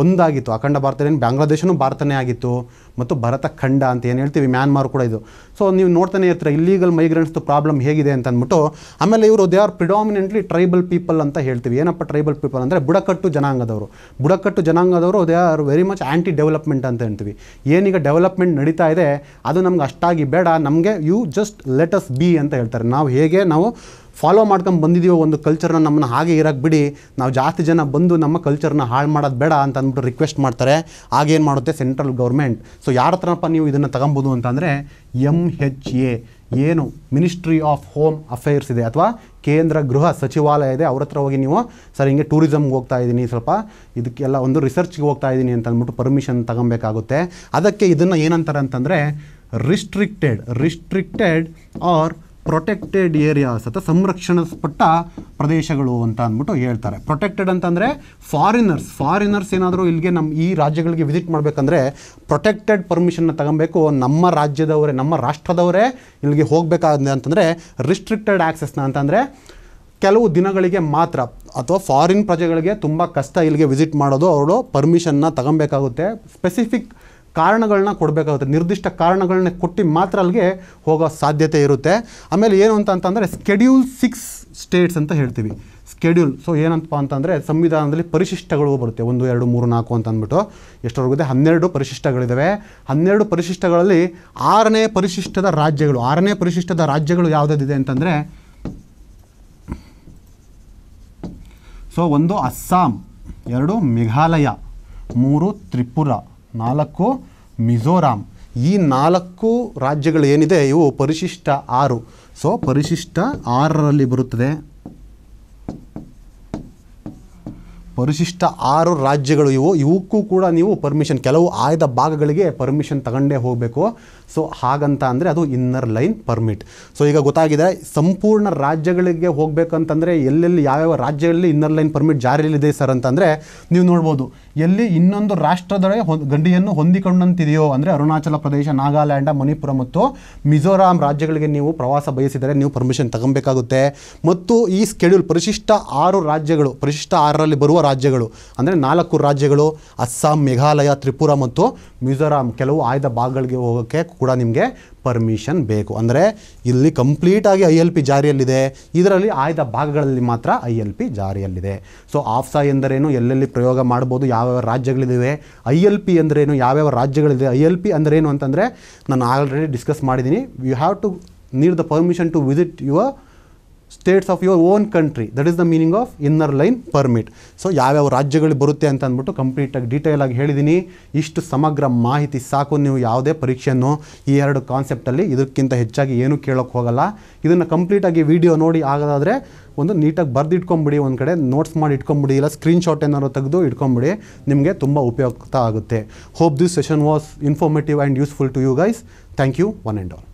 ಒಂದಾಗಿತ್ತು ಅಖಂಡ ಭಾರತದಲ್ಲಿ ಬಾಂಗ್ಲಾದೇಶನೂ ಭಾರತನೇ ಆಗಿತ್ತು ಮತ್ತು ಭಾರತ ಖಂಡ ಅಂತ ಏನು ಹೇಳ್ತೀವಿ ಮ್ಯಾನ್ಮಾರ್ ಕೂಡ ಇದು ಸೊ ನೀವು ನೋಡ್ತಾನೆ ಇರ್ತೀರ ಇಲ್ಲೀಗಲ್ ಮೈಗ್ರೆಂಟ್ಸ್ದು ಪ್ರಾಬ್ಲಮ್ ಹೇಗಿದೆ ಅಂತ ಅಂದ್ಬಿಟ್ಟು ಆಮೇಲೆ ಇವರು they are predominantly tribal people ಅಂತ ಹೇಳ್ತೀವಿ ಏನಪ್ಪ ಟ್ರೈಬಲ್ ಪೀಪಲ್ ಅಂದರೆ ಬುಡಕಟ್ಟು ಜನಾಂಗದವರು ಬುಡಕಟ್ಟು ಜನಾಂಗದವರು they are very much anti development ಅಂತ ಹೇಳ್ತೀವಿ ಏನೀಗ ಡೆವಲಪ್ಮೆಂಟ್ ನಡೀತಾ ಇದೆ ಅದು ನಮ್ಗೆ ಅಷ್ಟಾಗಿ ಬೇಡ ನಮಗೆ you just let us be ಅಂತ ಹೇಳ್ತಾರೆ ನಾವು ಹೇಗೆ ನಾವು ಫಾಲೋ ಮಾಡ್ಕೊಂಡು ಬಂದಿದ್ದೀವೋ ಒಂದು ಕಲ್ಚರ್ನ ನಮ್ಮನ್ನು ಹಾಗೆ ಇರೋಕ್ಕೆ ಬಿಡಿ ನಾವು ಜಾಸ್ತಿ ಜನ ಬಂದು ನಮ್ಮ ಕಲ್ಚರ್ನ ಹಾಳು ಮಾಡೋದು ಬೇಡ ಅಂತ ಅಂದ್ಬಿಟ್ಟು ರಿಕ್ವೆಸ್ಟ್ ಮಾಡ್ತಾರೆ ಆಗೇನು ಮಾಡುತ್ತೆ ಸೆಂಟ್ರಲ್ ಗೌರ್ಮೆಂಟ್ ಸೊ ಯಾರ ಹತ್ರಪ್ಪ ನೀವು ಇದನ್ನು ತಗೊಬೋದು ಅಂತಂದರೆ ಎಮ್ ಹೆಚ್ ಎ ಏನು ಮಿನಿಸ್ಟ್ರಿ ಆಫ್ ಹೋಮ್ ಅಫೇರ್ಸ್ ಇದೆ ಅಥವಾ ಕೇಂದ್ರ ಗೃಹ ಸಚಿವಾಲಯ ಇದೆ ಅವ್ರ ಹತ್ರ ಹೋಗಿ ನೀವು ಸರ್ ಹಿಂಗೆ ಟೂರಿಸಮ್ಗೆ ಹೋಗ್ತಾ ಇದ್ದೀನಿ ಸ್ವಲ್ಪ ಇದಕ್ಕೆಲ್ಲ ಒಂದು ರಿಸರ್ಚ್ಗೆ ಹೋಗ್ತಾ ಇದ್ದೀನಿ ಅಂತ ಅಂದ್ಬಿಟ್ಟು ಪರ್ಮಿಷನ್ ತಗೊಬೇಕಾಗುತ್ತೆ ಅದಕ್ಕೆ ಇದನ್ನು ಏನಂತಾರೆ ಅಂತಂದರೆ restricted restricted or protected areas ಅಥವಾ ಸಂರಕ್ಷಣಿಸಲ್ಪಟ್ಟ ಪ್ರದೇಶಗಳು ಅಂತ ಅಂದ್ಬಿಟ್ಟು ಹೇಳ್ತಾರೆ ಪ್ರೊಟೆಕ್ಟೆಡ್ ಅಂತಂದರೆ ಫಾರಿನರ್ಸ್ ಫಾರಿನರ್ಸ್ ಏನಾದರೂ ಇಲ್ಲಿಗೆ ನಮ್ಮ ಈ ರಾಜ್ಯಗಳಿಗೆ ವಿಸಿಟ್ ಮಾಡಬೇಕಂದ್ರೆ ಪ್ರೊಟೆಕ್ಟೆಡ್ ಪರ್ಮಿಷನ್ನ ತಗೊಬೇಕು ನಮ್ಮ ರಾಜ್ಯದವರೇ ನಮ್ಮ ರಾಷ್ಟ್ರದವರೇ ಇಲ್ಲಿಗೆ ಹೋಗಬೇಕಾದ ಅಂತಂದರೆ ರಿಸ್ಟ್ರಿಕ್ಟೆಡ್ ಆ್ಯಕ್ಸಸ್ನ ಅಂತಂದರೆ ಕೆಲವು ದಿನಗಳಿಗೆ ಮಾತ್ರ ಅಥವಾ ಫಾರಿನ್ ಪ್ರಜೆಗಳಿಗೆ ತುಂಬ ಕಷ್ಟ ಇಲ್ಲಿಗೆ ವಿಸಿಟ್ ಮಾಡೋದು ಅವರು ಪರ್ಮಿಷನ್ನ ತಗೊಬೇಕಾಗುತ್ತೆ ಸ್ಪೆಸಿಫಿಕ್ ಕಾರಣಗಳನ್ನ ಕೊಡಬೇಕಾಗುತ್ತೆ ನಿರ್ದಿಷ್ಟ ಕಾರಣಗಳನ್ನ ಕೊಟ್ಟು ಮಾತ್ರ ಅಲ್ಲಿಗೆ ಹೋಗೋ ಸಾಧ್ಯತೆ ಇರುತ್ತೆ ಆಮೇಲೆ ಏನು ಅಂತ ಅಂತಂದರೆ ಸ್ಕೆಡ್ಯೂಲ್ ಸಿಕ್ಸ್ ಸ್ಟೇಟ್ಸ್ ಅಂತ ಹೇಳ್ತೀವಿ ಸ್ಕೆಡ್ಯೂಲ್ ಸೊ ಏನಂತಪ್ಪ ಅಂತಂದರೆ ಸಂವಿಧಾನದಲ್ಲಿ ಪರಿಶಿಷ್ಟಗಳು ಬರುತ್ತೆ ಒಂದು ಎರಡು ಮೂರು ನಾಲ್ಕು ಅಂತ ಅಂದ್ಬಿಟ್ಟು ಎಷ್ಟೋರ್ಗಿದೆ ಹನ್ನೆರಡು ಪರಿಶಿಷ್ಟಗಳಿದ್ದಾವೆ ಹನ್ನೆರಡು ಪರಿಶಿಷ್ಟಗಳಲ್ಲಿ ಆರನೇ ಪರಿಶಿಷ್ಟದ ರಾಜ್ಯಗಳು ಆರನೇ ಪರಿಶಿಷ್ಟದ ರಾಜ್ಯಗಳು ಯಾವುದಾದಿದೆ ಅಂತಂದರೆ ಸೊ ಒಂದು ಅಸ್ಸಾಂ ಎರಡು ಮೇಘಾಲಯ ಮೂರು ತ್ರಿಪುರ ನಾಲ್ಕು ಮಿಜೋರಾಂ ಈ ನಾಲ್ಕು ರಾಜ್ಯಗಳು ಏನಿದೆ ಇವು ಪರಿಶಿಷ್ಟ ಆರು ಸೊ ಪರಿಶಿಷ್ಟ ಆರರಲ್ಲಿ ಬರುತ್ತದೆ ಪರಿಶಿಷ್ಟ ಆರು ರಾಜ್ಯಗಳು ಇವು ಇವಕ್ಕೂ ಕೂಡ ನೀವು ಪರ್ಮಿಷನ್ ಕೆಲವು ಆಯ್ದ ಭಾಗಗಳಿಗೆ ಪರ್ಮಿಷನ್ ತಗೊಂಡೇ ಹೋಗಬೇಕು ಸೊ ಹಾಗಂತ ಅಂದರೆ ಅದು ಇನ್ನರ್ ಲೈನ್ ಪರ್ಮಿಟ್ ಸೊ ಈಗ ಗೊತ್ತಾಗಿದೆ ಸಂಪೂರ್ಣ ರಾಜ್ಯಗಳಿಗೆ ಹೋಗಬೇಕಂತಂದರೆ ಎಲ್ಲೆಲ್ಲಿ ಯಾವ್ಯಾವ ರಾಜ್ಯಗಳಲ್ಲಿ ಇನ್ನರ್ ಲೈನ್ ಪರ್ಮಿಟ್ ಜಾರಿಯಲ್ಲಿದೆ ಸರ್ ಅಂತಂದರೆ ನೀವು ನೋಡ್ಬೋದು ಎಲ್ಲಿ ಇನ್ನೊಂದು ರಾಷ್ಟ್ರದೊಳಗೆ ಗಂಡಿಯನ್ನು ಹೊಂದಿಕೊಂಡಂತಿದೆಯೋ ಅಂದರೆ ಅರುಣಾಚಲ ಪ್ರದೇಶ ನಾಗಾಲ್ಯಾಂಡ ಮಣಿಪುರ ಮತ್ತು ಮಿಜೋರಾಂ ರಾಜ್ಯಗಳಿಗೆ ನೀವು ಪ್ರವಾಸ ಬಯಸಿದರೆ ನೀವು ಪರ್ಮಿಷನ್ ತಗೊಬೇಕಾಗುತ್ತೆ ಮತ್ತು ಈ ಸ್ಕೆಡ್ಯೂಲ್ ಪರಿಶಿಷ್ಟ ಆರು ರಾಜ್ಯಗಳು ಪರಿಶಿಷ್ಟ ಆರರಲ್ಲಿ ಬರುವ ರಾಜ್ಯಗಳು ಅಂದರೆ ನಾಲ್ಕು ರಾಜ್ಯಗಳು ಅಸ್ಸಾಂ ಮೇಘಾಲಯ ತ್ರಿಪುರ ಮತ್ತು ಮಿಜೋರಾಂ ಕೆಲವು ಆಯ್ದ ಭಾಗಗಳಿಗೆ ಹೋಗೋಕ್ಕೆ ಕೂಡ ನಿಮಗೆ ಪರ್ಮಿಷನ್ ಬೇಕು ಅಂದರೆ ಇಲ್ಲಿ ಕಂಪ್ಲೀಟಾಗಿ ಐ ಎಲ್ ಪಿ ಜಾರಿಯಲ್ಲಿದೆ ಇದರಲ್ಲಿ ಆಯ್ದ ಭಾಗಗಳಲ್ಲಿ ಮಾತ್ರ ಐ ಎಲ್ ಪಿ ಜಾರಿಯಲ್ಲಿದೆ ಸೊ ಆಫ್ಸಾ ಎಂದರೇನು ಎಲ್ಲೆಲ್ಲಿ ಪ್ರಯೋಗ ಮಾಡ್ಬೋದು ಯಾವ್ಯಾವ ರಾಜ್ಯಗಳಿದ್ದಾವೆ ಐ ಎಲ್ ಪಿ ಅಂದ್ರೇನು ಯಾವ್ಯಾವ ರಾಜ್ಯಗಳಿದೆ ಐ ಎಲ್ ಪಿ ಅಂದ್ರೇನು ಅಂತಂದರೆ ನಾನು ಆಲ್ರೆಡಿ ಡಿಸ್ಕಸ್ ಮಾಡಿದ್ದೀನಿ you have to need the permission to visit your states of your own country that is the meaning of inner line permit so ಯಾವ್ಯಾವ ರಾಜ್ಯಗಳು ಬರುತ್ತೆ ಅಂತ ಅಂದ್ಬಿಟ್ಟು ಕಂಪ್ಲೀಟಾಗಿ ಡೀಟೇಲ್ ಆಗಿ ಹೇಳಿದ್ದೀನಿ ಇಷ್ಟು ಸಮಗ್ರ ಮಾಹಿತಿ ಸಾಕು ನೀವು ಯಾವುದೇ ಪರೀಕ್ಷೆಯನ್ನು ಈ ಎರಡು ಕಾನ್ಸೆಪ್ಟಲ್ಲಿ ಇದಕ್ಕಿಂತ ಹೆಚ್ಚಾಗಿ ಏನೂ ಕೇಳೋಕ್ಕೆ ಹೋಗಲ್ಲ ಇದನ್ನು ಕಂಪ್ಲೀಟಾಗಿ ವೀಡಿಯೋ ನೋಡಿ ಆಗೋದಾದರೆ ಒಂದು ನೀಟಾಗಿ ಬರೆದು ಇಟ್ಕೊಂಬಿಡಿ ಒಂದು ಕಡೆ ನೋಟ್ಸ್ ಮಾಡಿ ಇಟ್ಕೊಂಬಿಡಿ ಇಲ್ಲ ಸ್ಕ್ರೀನ್ಶಾಟ್ ಏನಾದ್ರು ತೆಗೆದು ಇಟ್ಕೊಂಬಿಡಿ ನಿಮಗೆ ತುಂಬ ಉಪಯುಕ್ತ ಆಗುತ್ತೆ hope this session was informative and useful to you guys thank you one and all